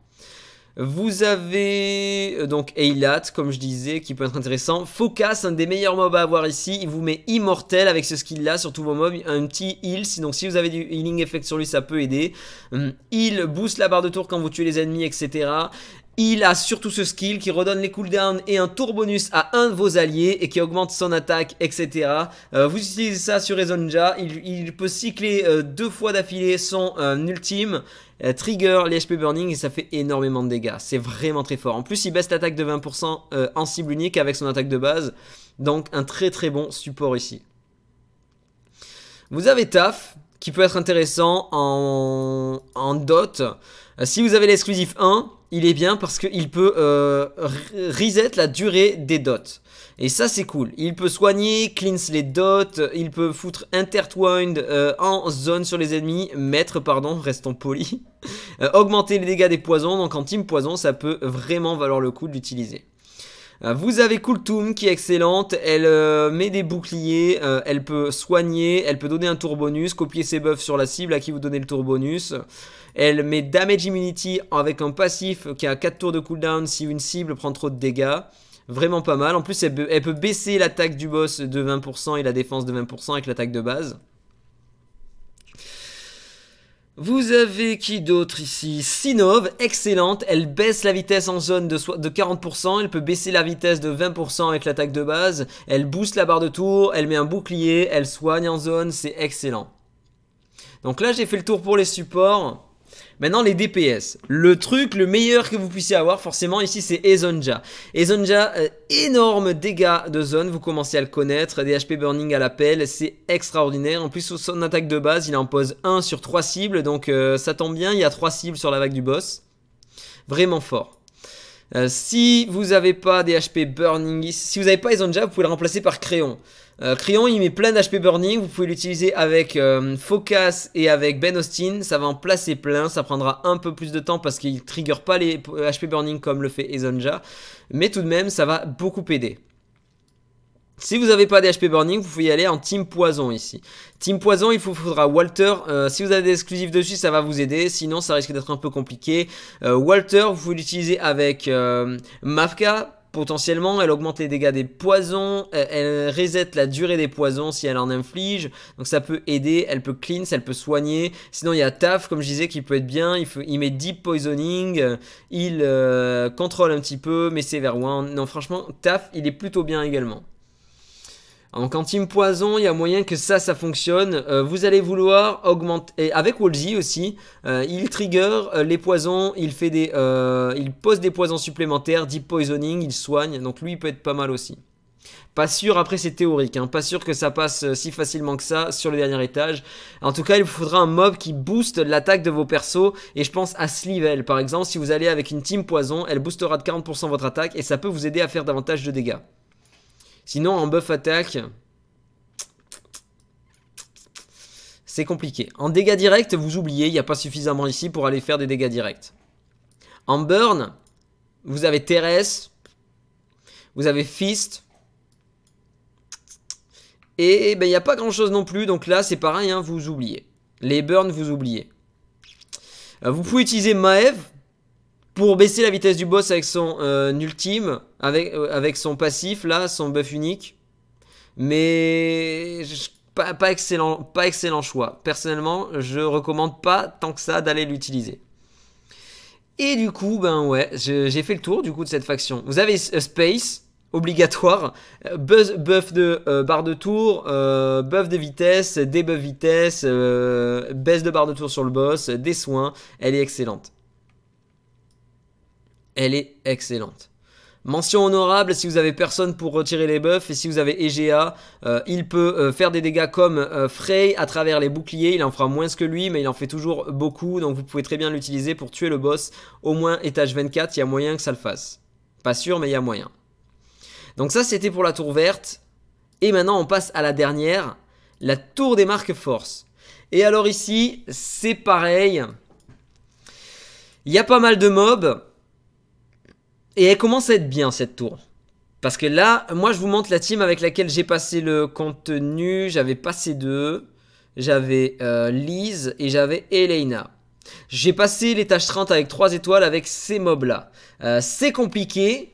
Vous avez euh, donc Eilat, comme je disais, qui peut être intéressant. Focus, un des meilleurs mobs à avoir ici. Il vous met immortel avec ce skill-là sur tous vos mobs. Un petit heal, donc si vous avez du healing effect sur lui, ça peut aider. Hum, heal booste la barre de tour quand vous tuez les ennemis, etc. Il a surtout ce skill qui redonne les cooldowns et un tour bonus à un de vos alliés et qui augmente son attaque, etc. Euh, vous utilisez ça sur Ezonja, il, peut cycler euh, deux fois d'affilée son euh, ultime trigger les HP Burning et ça fait énormément de dégâts. C'est vraiment très fort. En plus, il baisse l'attaque de 20% en cible unique avec son attaque de base. Donc un très très bon support ici. Vous avez Taf qui peut être intéressant en, en dot. si vous avez l'exclusif 1, il est bien parce qu'il peut euh, reset la durée des dots. Et ça c'est cool. Il peut soigner, cleanse les dots, il peut foutre intertwined euh, en zone sur les ennemis, mettre pardon, restons polis, [laughs] euh, augmenter les dégâts des poisons, donc en team poison ça peut vraiment valoir le coup de l'utiliser. Vous avez Kultum qui est excellente, elle met des boucliers, elle peut soigner, elle peut donner un tour bonus, copier ses buffs sur la cible à qui vous donnez le tour bonus. Elle met Damage Immunity avec un passif qui a 4 tours de cooldown si une cible prend trop de dégâts. Vraiment pas mal. En plus, elle, peut baisser l'attaque du boss de 20% et la défense de 20% avec l'attaque de base. Vous avez qui d'autre ici Sinov, excellente. Elle baisse la vitesse en zone de, de 40%. Elle peut baisser la vitesse de 20% avec l'attaque de base. Elle booste la barre de tour. Elle met un bouclier. Elle soigne en zone. C'est excellent. Donc là, j'ai fait le tour pour les supports. Maintenant, les DPS. Le truc, le meilleur que vous puissiez avoir, forcément, ici, c'est Ezonja. Ezonja, euh, énorme dégâts de zone, vous commencez à le connaître. Des HP burning à l'appel, c'est extraordinaire. En plus, son attaque de base, il en pose 1 sur 3 cibles, donc euh, ça tombe bien, il y a 3 cibles sur la vague du boss. Vraiment fort. Euh, si vous n'avez pas des HP Burning, si vous n'avez pas Ezonja, vous pouvez le remplacer par crayon. Euh, Créon, il met plein d'HP Burning, vous pouvez l'utiliser avec euh, Focus et avec Ben Austin, ça va en placer plein, ça prendra un peu plus de temps parce qu'il ne trigger pas les HP Burning comme le fait Ezonja, mais tout de même, ça va beaucoup aider. Si vous n'avez pas d'HP Burning, vous pouvez y aller en Team Poison ici. Team Poison, il vous faudra Walter. Euh, si vous avez des exclusifs dessus, ça va vous aider. Sinon, ça risque d'être un peu compliqué. Euh, Walter, vous pouvez l'utiliser avec euh, Mafka. Potentiellement, elle augmente les dégâts des poisons, elle, reset la durée des poisons si elle en inflige, donc ça peut aider, elle peut cleanse, elle peut soigner. Sinon, il y a Taf, comme je disais, qui peut être bien, il, met Deep Poisoning, il contrôle un petit peu, mais c'est vers one. Non, franchement, Taf, il est plutôt bien également. Donc en team poison, il y a moyen que ça, ça fonctionne. Euh, vous allez vouloir augmenter... Et avec Wolsey aussi, euh, il trigger euh, les poisons, il, fait des, il pose des poisons supplémentaires, deep poisoning, il soigne. Donc lui, il peut être pas mal aussi. Pas sûr, après c'est théorique, hein. pas sûr que ça passe si facilement que ça sur le dernier étage. En tout cas, il vous faudra un mob qui booste l'attaque de vos persos, et je pense à Slivel par exemple, si vous allez avec une team poison, elle boostera de 40% votre attaque, et ça peut vous aider à faire davantage de dégâts. Sinon, en buff attaque, c'est compliqué. En dégâts directs, vous oubliez, il n'y a pas suffisamment ici pour aller faire des dégâts directs. En burn, vous avez Thérèse. vous avez Fist, et eh ben, il n'y a pas grand chose non plus, donc là c'est pareil, hein, vous oubliez. Les burns, vous oubliez. Euh, vous pouvez utiliser Maev pour baisser la vitesse du boss avec son euh, ultime euh, avec, son passif, là, son buff unique. Mais pas, excellent, pas excellent choix. Personnellement, je recommande pas tant que ça d'aller l'utiliser. Et du coup, ben ouais, j'ai fait le tour du coup de cette faction. Vous avez euh, Space, obligatoire, euh, buzz, buff de barre de tour, buff de vitesse, debuff vitesse, baisse de barre de tour sur le boss, des soins, elle est excellente. Elle est excellente. Mention honorable, si vous avez personne pour retirer les buffs et si vous avez EGA, euh, il peut euh, faire des dégâts comme euh, Frey à travers les boucliers, il en fera moins que lui mais il en fait toujours beaucoup donc vous pouvez très bien l'utiliser pour tuer le boss au moins étage 24, il y a moyen que ça le fasse. Pas sûr mais il y a moyen. Donc ça c'était pour la tour verte et maintenant on passe à la dernière, la tour des marques force. Et alors ici c'est pareil, il y a pas mal de mobs et elle commence à être bien cette tour. Parce que là, moi je vous montre la team avec laquelle j'ai passé le contenu. J'avais passé deux. J'avais euh, Lise et j'avais Elena. J'ai passé les tâches 30 avec trois étoiles avec ces mobs là. Euh, c'est compliqué.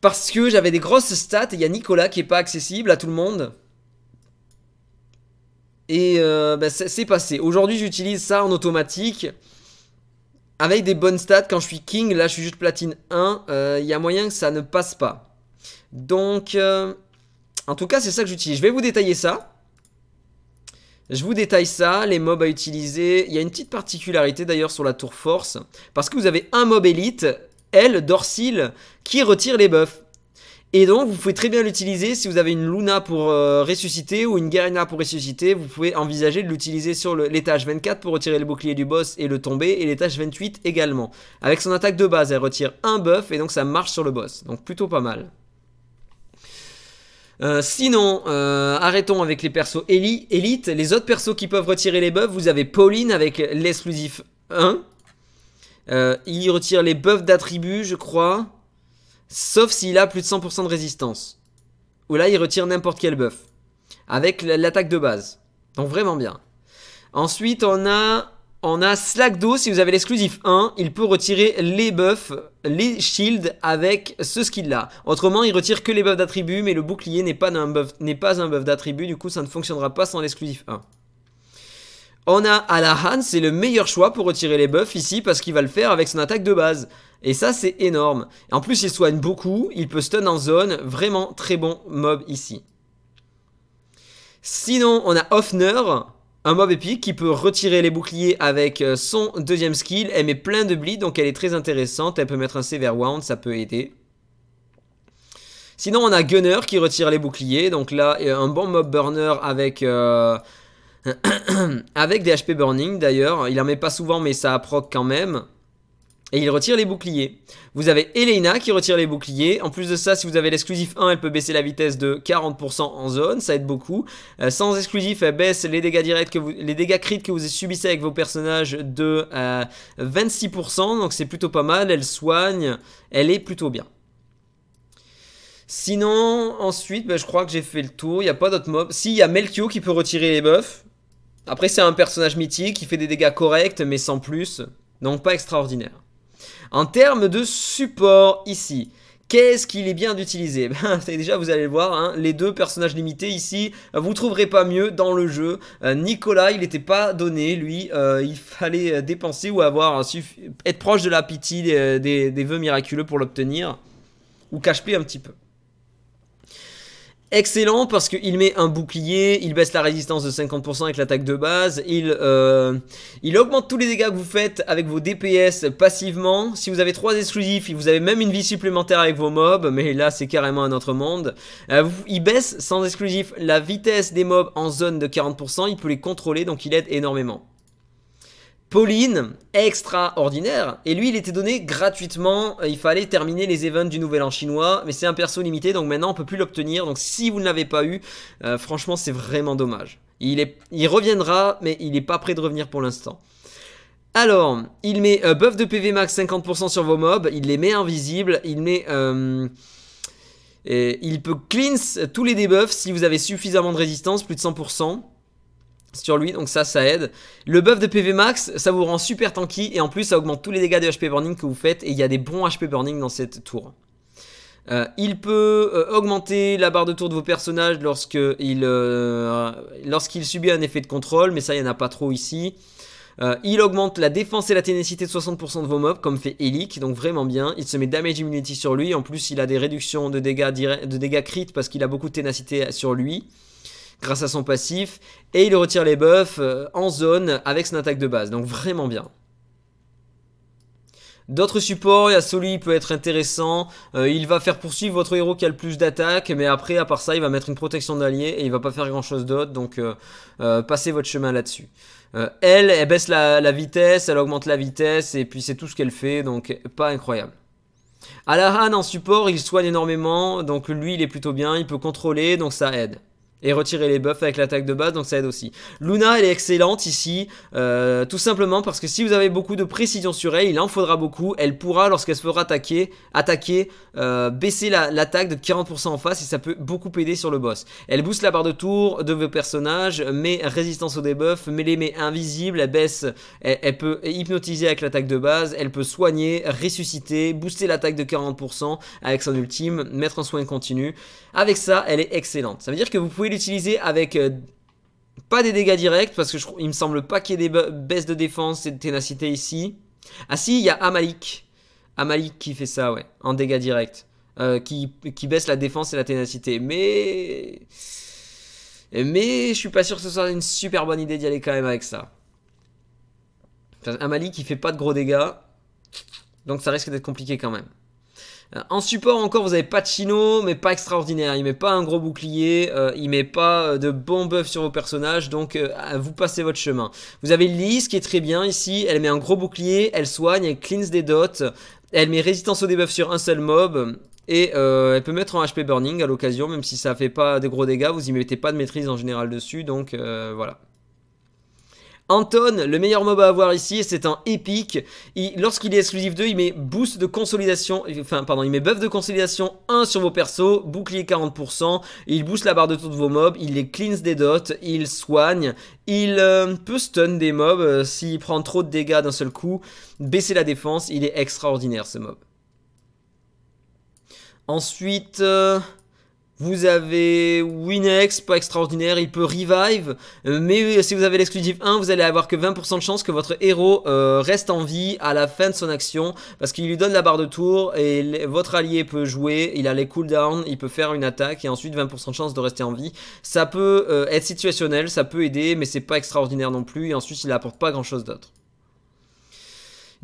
Parce que j'avais des grosses stats il y a Nicolas qui est pas accessible à tout le monde. Et euh, ben, c'est passé. Aujourd'hui j'utilise ça en automatique. Avec des bonnes stats, quand je suis king, là je suis juste platine 1, il euh, y a moyen que ça ne passe pas. Donc, euh, en tout cas, c'est ça que j'utilise. Je vais vous détailler ça. Je vous détaille ça, les mobs à utiliser. Il y a une petite particularité d'ailleurs sur la tour force, parce que vous avez un mob élite, elle, Dorsil, qui retire les buffs. Et donc, vous pouvez très bien l'utiliser si vous avez une Luna pour euh, ressusciter ou une Garena pour ressusciter. Vous pouvez envisager de l'utiliser sur l'étage 24 pour retirer le bouclier du boss et le tomber, et l'étage 28 également. Avec son attaque de base, elle retire un buff et donc ça marche sur le boss. Donc plutôt pas mal. Euh, sinon, euh, arrêtons avec les persos élites. Les autres persos qui peuvent retirer les buffs, vous avez Pauline avec l'exclusif 1. il retire les buffs d'attributs, je crois. Sauf s'il a plus de 100% de résistance. Ou là, il retire n'importe quel buff. Avec l'attaque de base. Donc vraiment bien. Ensuite, on a, on a Slackdo. Si vous avez l'exclusif 1, il peut retirer les buffs, les shields avec ce skill-là. Autrement, il retire que les buffs d'attribut, mais le bouclier n'est pas un buff, buff d'attribut. Du coup, ça ne fonctionnera pas sans l'exclusif 1. On a Alahan, c'est le meilleur choix pour retirer les buffs ici parce qu'il va le faire avec son attaque de base. Et ça, c'est énorme. En plus, il soigne beaucoup, il peut stun en zone. Vraiment très bon mob ici. Sinon, on a Offner, un mob épique qui peut retirer les boucliers avec euh, son deuxième skill. Elle met plein de bleed, donc elle est très intéressante. Elle peut mettre un Sever Wound, ça peut aider. Sinon, on a Gunner qui retire les boucliers. Donc là, euh, un bon mob burner avec... Euh, [clears throat] avec des HP burning d'ailleurs, il en met pas souvent mais ça proc quand même et il retire les boucliers. Vous avez Elena qui retire les boucliers. En plus de ça, si vous avez l'exclusif 1, elle peut baisser la vitesse de 40% en zone. Ça aide beaucoup. Euh, sans exclusif, elle baisse les dégâts directs que vous, les dégâts que vous subissez avec vos personnages de 26%. Euh, Donc c'est plutôt pas mal. Elle soigne. Elle est plutôt bien. Sinon, ensuite, ben, je crois que j'ai fait le tour. Il n'y a pas d'autres mobs. Si, il y a Melchior qui peut retirer les buffs. Après, c'est un personnage mythique qui fait des dégâts corrects, mais sans plus. Donc pas extraordinaire. En termes de support ici, Qu'est-ce qu'il est bien d'utiliser eh ben, [laughs] Déjà, vous allez le voir, hein, les deux personnages limités ici, euh, vous trouverez pas mieux dans le jeu. Euh, Nicolas, il n'était pas donné, lui, euh, il fallait dépenser ou avoir être proche de la pitié des, vœux miraculeux pour l'obtenir, ou cache un petit peu. Excellent parce qu'il met un bouclier, il baisse la résistance de 50% avec l'attaque de base, il, euh, il augmente tous les dégâts que vous faites avec vos DPS passivement. Si vous avez 3 exclusifs, vous avez même une vie supplémentaire avec vos mobs, mais là c'est carrément un autre monde. Euh, il baisse sans exclusif la vitesse des mobs en zone de 40%, il peut les contrôler donc il aide énormément. Pauline, extraordinaire. Et lui, il était donné gratuitement. Euh, il fallait terminer les events du Nouvel An chinois. Mais c'est un perso limité, donc maintenant on peut plus l'obtenir. Donc si vous ne l'avez pas eu, euh, franchement, c'est vraiment dommage. Il, est, il reviendra, mais il n'est pas prêt de revenir pour l'instant. Alors, il met euh, buff de PV max 50% sur vos mobs. Il les met invisibles. Il met... il peut cleanse tous les debuffs si vous avez suffisamment de résistance, plus de 100% sur lui, donc ça, ça aide. Le buff de PV max, ça vous rend super tanky, et en plus, ça augmente tous les dégâts de HP burning que vous faites, et il y a des bons HP burning dans cette tour. Euh, il peut euh, augmenter la barre de tour de vos personnages euh, lorsqu'il subit un effet de contrôle, mais ça, il n'y en a pas trop ici. il augmente la défense et la ténacité de 60% de vos mobs, comme fait Elic, donc vraiment bien. Il se met Damage Immunity sur lui, en plus il a des réductions de dégâts, de dégâts crit parce qu'il a beaucoup de ténacité sur lui grâce à son passif, et il retire les buffs euh, en zone avec son attaque de base, donc vraiment bien. D'autres supports, il y peut être intéressant, euh, il va faire poursuivre votre héros qui a le plus d'attaques mais après à part ça il va mettre une protection d'allié et il va pas faire grand chose d'autre, donc euh, passez votre chemin là-dessus. elle, elle baisse la, la, vitesse, elle augmente la vitesse, et puis c'est tout ce qu'elle fait, donc pas incroyable. Alahan en support, il soigne énormément, donc lui il est plutôt bien, il peut contrôler, donc ça aide et retirer les buffs avec l'attaque de base, donc ça aide aussi. Luna, elle est excellente ici, euh, tout simplement parce que si vous avez beaucoup de précision sur elle, il en faudra beaucoup, elle pourra, lorsqu'elle se fera attaquer, attaquer euh, baisser l'attaque de 40% en face, et ça peut beaucoup aider sur le boss. Elle booste la barre de tour de vos personnages, met résistance au debuff, met les met invisibles, elle baisse, elle, elle peut hypnotiser avec l'attaque de base, elle peut soigner, ressusciter, booster l'attaque de 40% avec son ultime, mettre en soin continu. Avec ça, elle est excellente. Ça veut dire que vous pouvez l'utiliser avec... Euh, pas des dégâts directs, parce que il me semble pas qu'il y ait des baisses de défense et de ténacité ici. Ah si, il y a Amalik. Amalik qui fait ça, ouais, en dégâts directs. Euh, qui, baisse la défense et la ténacité. Mais... Mais je suis pas sûr que ce soit une super bonne idée d'y aller quand même avec ça. Amalik qui fait pas de gros dégâts. Donc ça risque d'être compliqué quand même. Euh, en support encore, vous avez pas chino, mais pas extraordinaire. Il met pas un gros bouclier, euh, il met pas euh, de bon buff sur vos personnages, donc vous passez votre chemin. Vous avez Lise qui est très bien ici, elle met un gros bouclier, elle soigne, elle cleanse des dots, elle met résistance au debuff sur un seul mob. Et elle peut mettre en HP Burning à l'occasion, même si ça fait pas de gros dégâts, vous y mettez pas de maîtrise en général dessus, donc voilà. Anton, le meilleur mob à avoir ici, c'est un épique. Lorsqu'il est exclusif 2, il met boost de consolidation, enfin pardon, il met buff de consolidation 1 sur vos persos, bouclier 40%, il booste la barre de tour de vos mobs, il les cleanse des dots, il soigne, il euh, peut stun des mobs euh, s'il prend trop de dégâts d'un seul coup, baisser la défense, il est extraordinaire ce mob. Ensuite... Euh, vous avez Winex, pas extraordinaire, il peut revive, euh, mais si vous avez l'exclusive 1, vous allez avoir que 20% de chance que votre héros euh, reste en vie à la fin de son action, parce qu'il lui donne la barre de tour, et votre allié peut jouer, il a les cooldowns, il peut faire une attaque, et ensuite 20% de chance de rester en vie. Ça peut euh, être situationnel, ça peut aider, mais c'est pas extraordinaire non plus, et ensuite il apporte pas grand chose d'autre.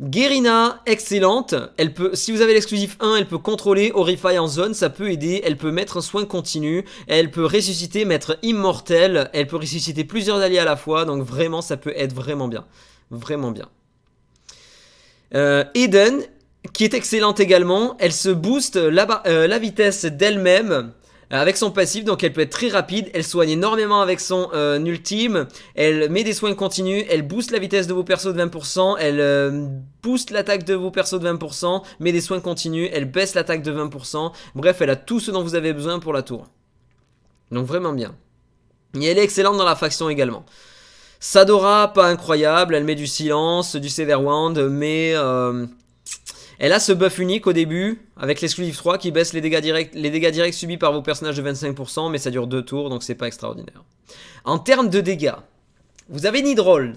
Gerina, excellente. Elle peut, si vous avez l'exclusif 1, elle peut contrôler Horrify en zone, ça peut aider. Elle peut mettre un soin continu. Elle peut ressusciter, mettre immortel. Elle peut ressusciter plusieurs alliés à la fois. Donc vraiment, ça peut être vraiment bien. Vraiment bien. Euh, Eden, qui est excellente également. Elle se booste euh, la vitesse d'elle-même. Euh, avec son passif, donc elle peut être très rapide, elle soigne énormément avec son euh, ultime, elle met des soins continus, elle booste la vitesse de vos persos de 20%, elle euh, booste l'attaque de vos persos de 20%, met des soins continus, elle baisse l'attaque de 20%, bref elle a tout ce dont vous avez besoin pour la tour. Donc vraiment bien. Et elle est excellente dans la faction également. Sadora, pas incroyable, elle met du silence, du Sever Wand, mais... Elle a ce buff unique au début, avec l'exclusive 3 qui baisse les dégâts, directs, les dégâts directs subis par vos personnages de 25%, mais ça dure 2 tours, donc c'est pas extraordinaire. En termes de dégâts, vous avez Nidroll.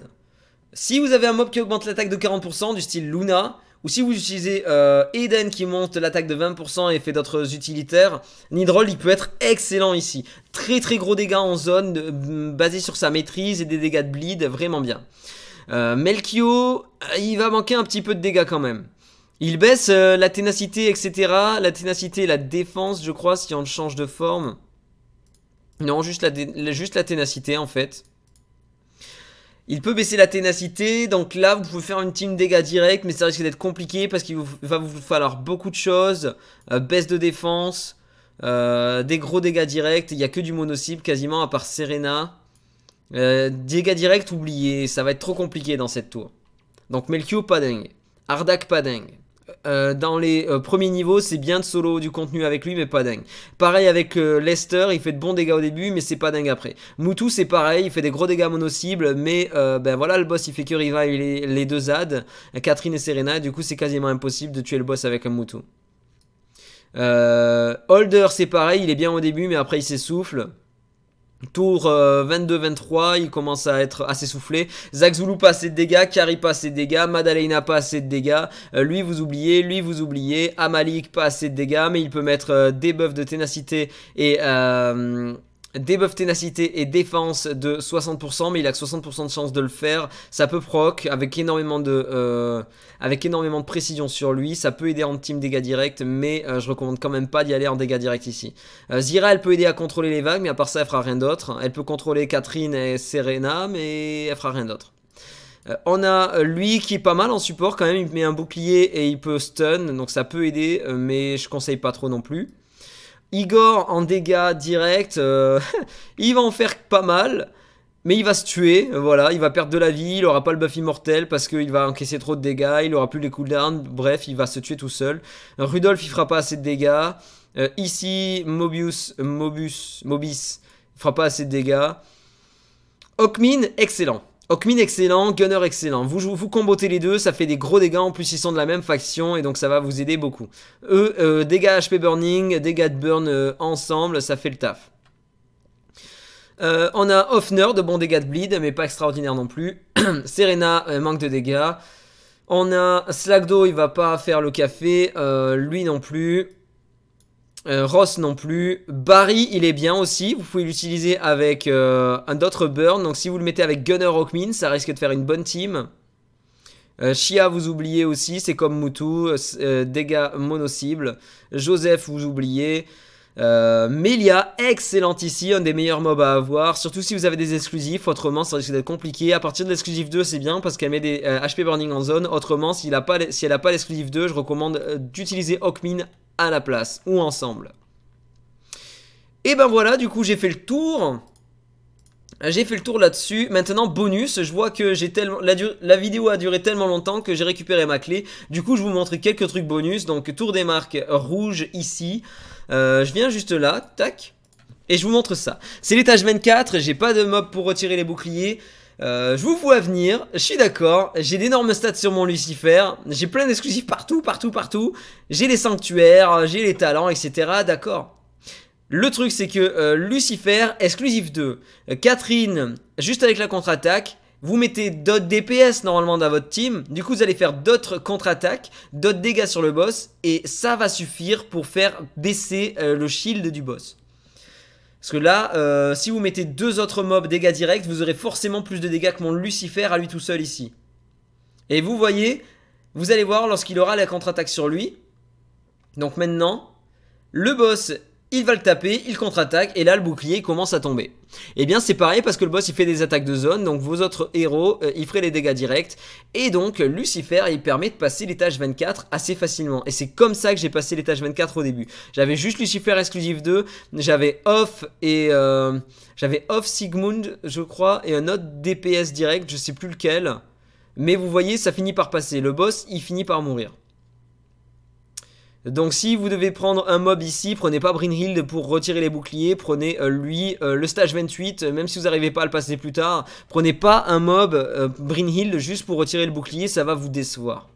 Si vous avez un mob qui augmente l'attaque de 40%, du style Luna, ou si vous utilisez Eden euh, qui monte l'attaque de 20% et fait d'autres utilitaires, Nidroll il peut être excellent ici. Très très gros dégâts en zone, mm, basé sur sa maîtrise et des dégâts de bleed, vraiment bien. Euh, Melchior, euh, il va manquer un petit peu de dégâts quand même. Il baisse euh, la ténacité, etc. La ténacité et la défense, je crois, si on change de forme. Non, juste la, ténacité, en fait. Il peut baisser la ténacité, donc là, vous pouvez faire une team dégâts direct, mais ça risque d'être compliqué parce qu'il va vous falloir beaucoup de choses. Euh, baisse de défense, euh, des gros dégâts directs, il n'y a que du mono-cible quasiment, à part Serena. dégâts directs, oubliez, ça va être trop compliqué dans cette tour. Donc Melchior, pas dingue. Ardak, pas dingue. Euh, dans les euh, premiers niveaux, c'est bien de solo du contenu avec lui, mais pas dingue. Pareil avec euh, Lester, il fait de bons dégâts au début, mais c'est pas dingue après. Moutou, c'est pareil, il fait des gros dégâts mono cible mais ben voilà, le boss, il fait que revive les, deux ZAD, Catherine et Serena, du coup, c'est quasiment impossible de tuer le boss avec un Moutou. Holder, c'est pareil, il est bien au début, mais après, il s'essouffle. Tour 22-23, euh, il commence à être assez soufflé. Zach pas assez de dégâts, Kari pas assez de dégâts, Madalena pas assez de dégâts. Euh, lui vous oubliez, lui vous oubliez. Amalik pas assez de dégâts, mais il peut mettre euh, des buffs de ténacité et Debuff ténacité et défense de 60%, mais il a que 60% de chance de le faire. Ça peut proc avec énormément de, euh, avec énormément de précision sur lui. Ça peut aider en team dégâts directs, mais euh, je recommande quand même pas d'y aller en dégâts directs ici. Euh, Zira, elle peut aider à contrôler les vagues, mais à part ça, elle fera rien d'autre. Elle peut contrôler Catherine et Serena, mais elle fera rien d'autre. on a lui qui est pas mal en support quand même. Il met un bouclier et il peut stun, donc ça peut aider, mais je conseille pas trop non plus. Igor en dégâts directs, euh, [laughs] il va en faire pas mal, mais il va se tuer, euh, voilà, il va perdre de la vie, il aura pas le buff immortel parce qu'il va encaisser trop de dégâts, il aura plus les cooldowns, bref, il va se tuer tout seul. Rudolf, il fera pas assez de dégâts. Euh, ici, Mobius, Mobus, Mobis, il fera pas assez de dégâts. Okmin, excellent. Okmin excellent, Gunner excellent. Vous, vous combotez les deux, ça fait des gros dégâts. En plus, ils sont de la même faction et donc ça va vous aider beaucoup. Eux, euh, dégâts HP burning, dégâts de burn euh, ensemble, ça fait le taf. Euh, on a Offner, de bons dégâts de bleed, mais pas extraordinaire non plus. [clears throat] Serena, manque de dégâts. On a Slagdo, il va pas faire le café, lui non plus. Euh, Ross non plus. Barry, il est bien aussi. Vous pouvez l'utiliser avec euh, un autre burn. Donc si vous le mettez avec Gunner Hawkmin, ça risque de faire une bonne team. Euh, Shia, vous oubliez aussi. C'est comme Mutu. dégâts mono cible. Joseph, vous oubliez. Melia, Excellente ici, un des meilleurs mobs à avoir, surtout si vous avez des exclusifs, autrement ça risque d'être compliqué, à partir de l'exclusif 2 c'est bien parce qu'elle met des HP Burning en zone, autrement si, pas, si elle n'a pas l'exclusif 2 je recommande d'utiliser Hawkmin à la place ou ensemble. Et ben voilà, du coup j'ai fait le tour. J'ai fait le tour là-dessus. Maintenant, bonus, je vois que j'ai tellement la, vidéo a duré tellement longtemps que j'ai récupéré ma clé. Du coup, je vous montre quelques trucs bonus. Donc, tour des marques rouge ici. Euh, je viens juste là, tac. Et je vous montre ça. C'est l'étage 24, j'ai pas de mob pour retirer les boucliers. Euh, je vous vois venir, je suis d'accord, j'ai d'énormes stats sur mon Lucifer, j'ai plein d'exclusifs partout, partout, partout, j'ai les sanctuaires, j'ai les talents, etc. D'accord. Le truc c'est que euh, Lucifer, exclusif 2, euh, Catherine, juste avec la contre-attaque, vous mettez d'autres DPS normalement dans votre team, du coup vous allez faire d'autres contre-attaques, d'autres dégâts sur le boss, et ça va suffire pour faire baisser le shield du boss. Parce que là, euh, si vous mettez deux autres mobs dégâts directs, vous aurez forcément plus de dégâts que mon Lucifer à lui tout seul ici. Et vous voyez, vous allez voir lorsqu'il aura la contre-attaque sur lui. Donc maintenant, le boss il va le taper, il contre-attaque, et là le bouclier commence à tomber. Et eh bien c'est pareil parce que le boss il fait des attaques de zone, donc vos autres héros euh, ils feraient les dégâts directs, et donc euh, Lucifer il permet de passer l'étage 24 assez facilement. Et c'est comme ça que j'ai passé l'étage 24 au début. J'avais juste Lucifer exclusif 2, j'avais off et euh, j'avais off Sigmund je crois, et un autre DPS direct, je sais plus lequel. Mais vous voyez ça finit par passer, le boss il finit par mourir. Donc si vous devez prendre un mob ici, prenez pas Brinhild pour retirer les boucliers, prenez euh, lui euh, le stage 28, euh, même si vous n'arrivez pas à le passer plus tard, prenez pas un mob Brinhild juste pour retirer le bouclier, ça va vous décevoir.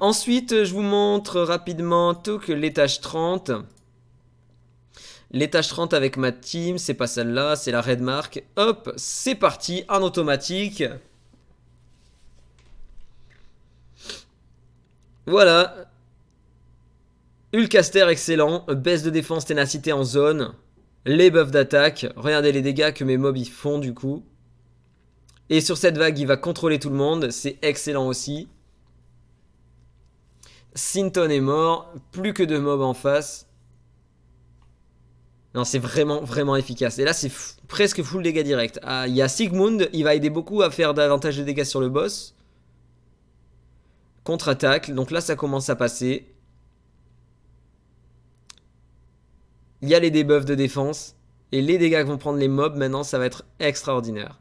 ensuite, je vous montre rapidement tout que l'étage 30. L'étage 30 avec ma team, c'est pas celle-là, c'est la red mark. Hop, c'est parti, en automatique. Voilà, Ulcaster excellent, baisse de défense, ténacité en zone, les buffs d'attaque, regardez les dégâts que mes mobs font du coup. Et sur cette vague, il va contrôler tout le monde, c'est excellent aussi. Sinton est mort, plus que deux mobs en face. Non, c'est vraiment, vraiment efficace. Et là, c'est presque full dégâts direct. Ah, il y a Sigmund, il va aider beaucoup à faire davantage de dégâts sur le boss. Contre-attaque, donc là, ça commence à passer. Il y a les debuffs de défense. Et les dégâts que vont prendre les mobs maintenant, ça va être extraordinaire.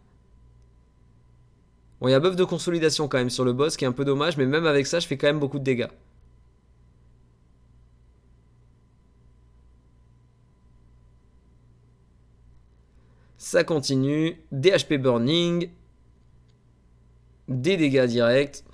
Bon, il y a buff de consolidation quand même sur le boss, qui est un peu dommage, mais même avec ça, je fais quand même beaucoup de dégâts. Ça continue. DHP Burning. Des dégâts directs.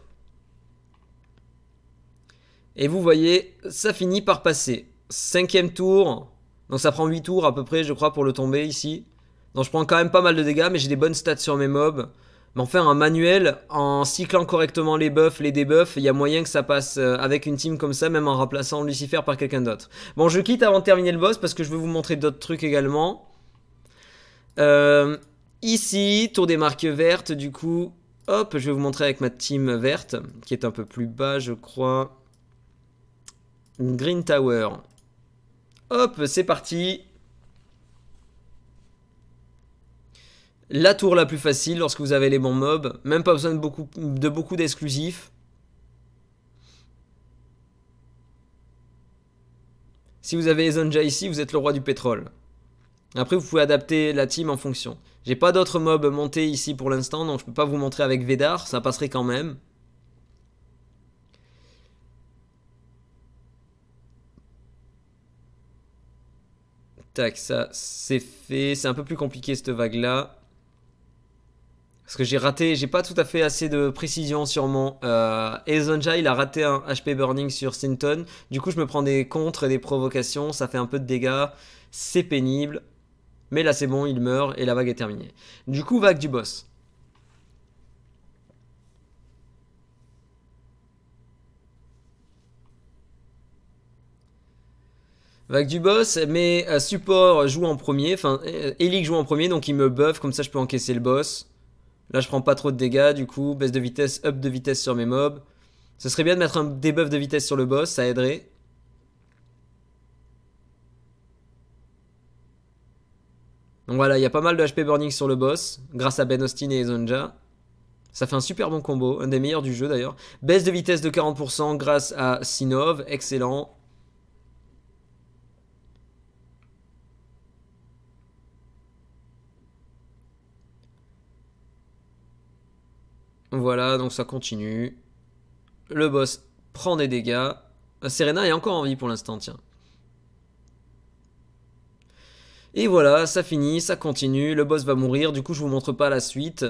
Et vous voyez, ça finit par passer. Cinquième tour. Donc ça prend 8 tours à peu près, je crois, pour le tomber ici. Donc je prends quand même pas mal de dégâts, mais j'ai des bonnes stats sur mes mobs. Mais en un manuel, en cyclant correctement les buffs, les debuffs, il y a moyen que ça passe euh, avec une team comme ça, même en remplaçant Lucifer par quelqu'un d'autre. Bon, je quitte avant de terminer le boss, parce que je veux vous montrer d'autres trucs également. Euh, ici, tour des marques vertes, du coup... Hop, je vais vous montrer avec ma team verte, qui est un peu plus bas, je crois. Green Tower. Hop, c'est parti. La tour la plus facile lorsque vous avez les bons mobs. Même pas besoin de beaucoup de beaucoup d'exclusifs. Si vous avez Ezonja ici, vous êtes le roi du pétrole. Après, vous pouvez adapter la team en fonction. J'ai pas d'autres mobs montés ici pour l'instant, donc je peux pas vous montrer avec Vedar, ça passerait quand même. Tac, ça, c'est fait. C'est un peu plus compliqué, cette vague-là. Parce que j'ai raté, j'ai pas tout à fait assez de précision sur mon... Euh, il a raté un HP Burning sur Sinton. Du coup, je me prends des contres et des provocations. Ça fait un peu de dégâts. C'est pénible. Mais là, c'est bon, il meurt et la vague est terminée. Du coup, vague du boss. Vague du boss, mais euh, support joue en premier, enfin, euh, Elic joue en premier, donc il me buff, comme ça je peux encaisser le boss. Là, je prends pas trop de dégâts, du coup, baisse de vitesse, up de vitesse sur mes mobs. Ce serait bien de mettre un debuff de vitesse sur le boss, ça aiderait. Donc voilà, il y a pas mal de HP burning sur le boss, grâce à Ben Austin et Zonja. Ça fait un super bon combo, un des meilleurs du jeu d'ailleurs. Baisse de vitesse de 40% grâce à Sinov, excellent. voilà, donc ça continue. Le boss prend des dégâts. Euh, Serena est encore en vie pour l'instant, tiens. Et voilà, ça finit, ça continue, le boss va mourir, du coup je vous montre pas la suite.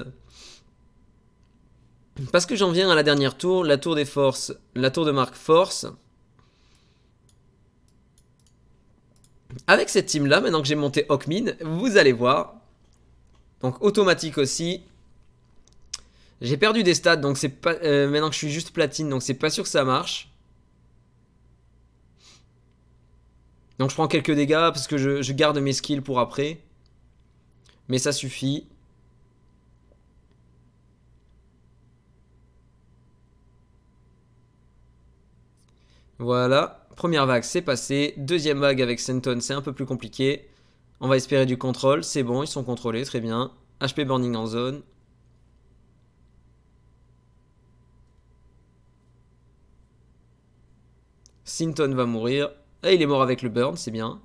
Parce que j'en viens à la dernière tour, la tour des forces, la tour de marque force. Avec cette team là, maintenant que j'ai monté Hawkmin, vous allez voir. Donc automatique aussi, j'ai perdu des stats, donc c'est pas. Euh, maintenant que je suis juste platine, donc c'est pas sûr que ça marche. Donc je prends quelques dégâts parce que je, je garde mes skills pour après. Mais ça suffit. Voilà, première vague c'est passé, deuxième vague avec Senton c'est un peu plus compliqué. On va espérer du contrôle, c'est bon, ils sont contrôlés, très bien. HP Burning en zone, Sinton va mourir. Et il est mort avec le burn, c'est bien.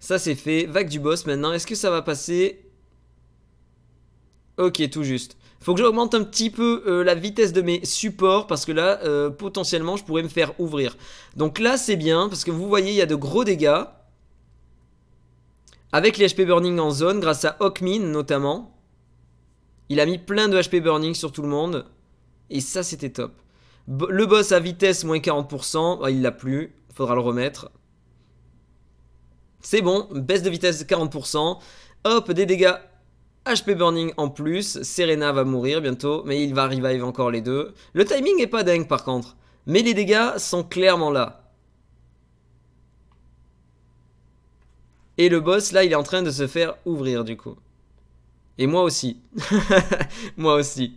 Ça c'est fait. Vague du boss maintenant. Est-ce que ça va passer Ok, tout juste. Faut que j'augmente un petit peu euh, la vitesse de mes supports parce que là, euh, potentiellement, je pourrais me faire ouvrir. Donc là, c'est bien parce que vous voyez, il y a de gros dégâts. Avec les HP Burning en zone, grâce à Hawkmin notamment, il a mis plein de HP Burning sur tout le monde. Et ça, c'était top. Le boss à vitesse moins 40%, il l'a plus, faudra le remettre. C'est bon, baisse de vitesse de 40%. Hop, des dégâts HP Burning en plus. Serena va mourir bientôt, mais il va revive encore les deux. Le timing est pas dingue par contre. Mais les dégâts sont clairement là. Et le boss, là, il est en train de se faire ouvrir, du coup. Et moi aussi. [laughs] moi aussi.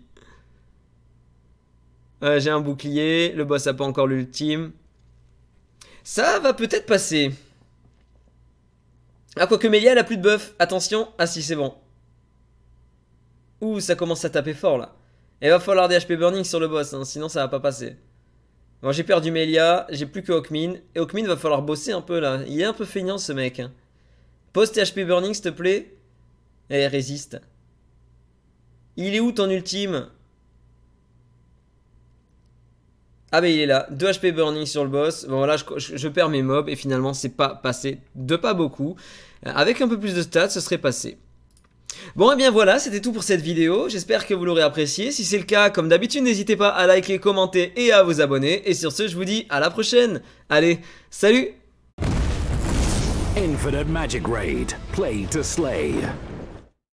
J'ai un bouclier, le boss a pas encore l'ultime. Ça va peut-être passer. Ah, quoique Melia, elle a plus de buff. Attention. Ah si, c'est bon. Ouh, ça commence à taper fort, là. Et va falloir des HP burning sur le boss, hein, sinon ça va pas passer. Bon, j'ai perdu Melia, j'ai plus que Hawkmin. Et Hawkmin va falloir bosser un peu, là. Il est un peu feignant, ce mec. Hein. Poste HP Burning, s'il te plaît. Eh, résiste. Il est où ton ultime Ah bah il est là, 2 HP burning sur le boss, bon là je, perds mes mobs et finalement c'est pas passé de pas beaucoup. Euh, avec un peu plus de stats ce serait passé. Bon et eh bien voilà, c'était tout pour cette vidéo, j'espère que vous l'aurez apprécié. Si c'est le cas, comme d'habitude n'hésitez pas à liker, commenter et à vous abonner. Et sur ce je vous dis à la prochaine. Allez, salut Infinite Magic Raid. Play to slay.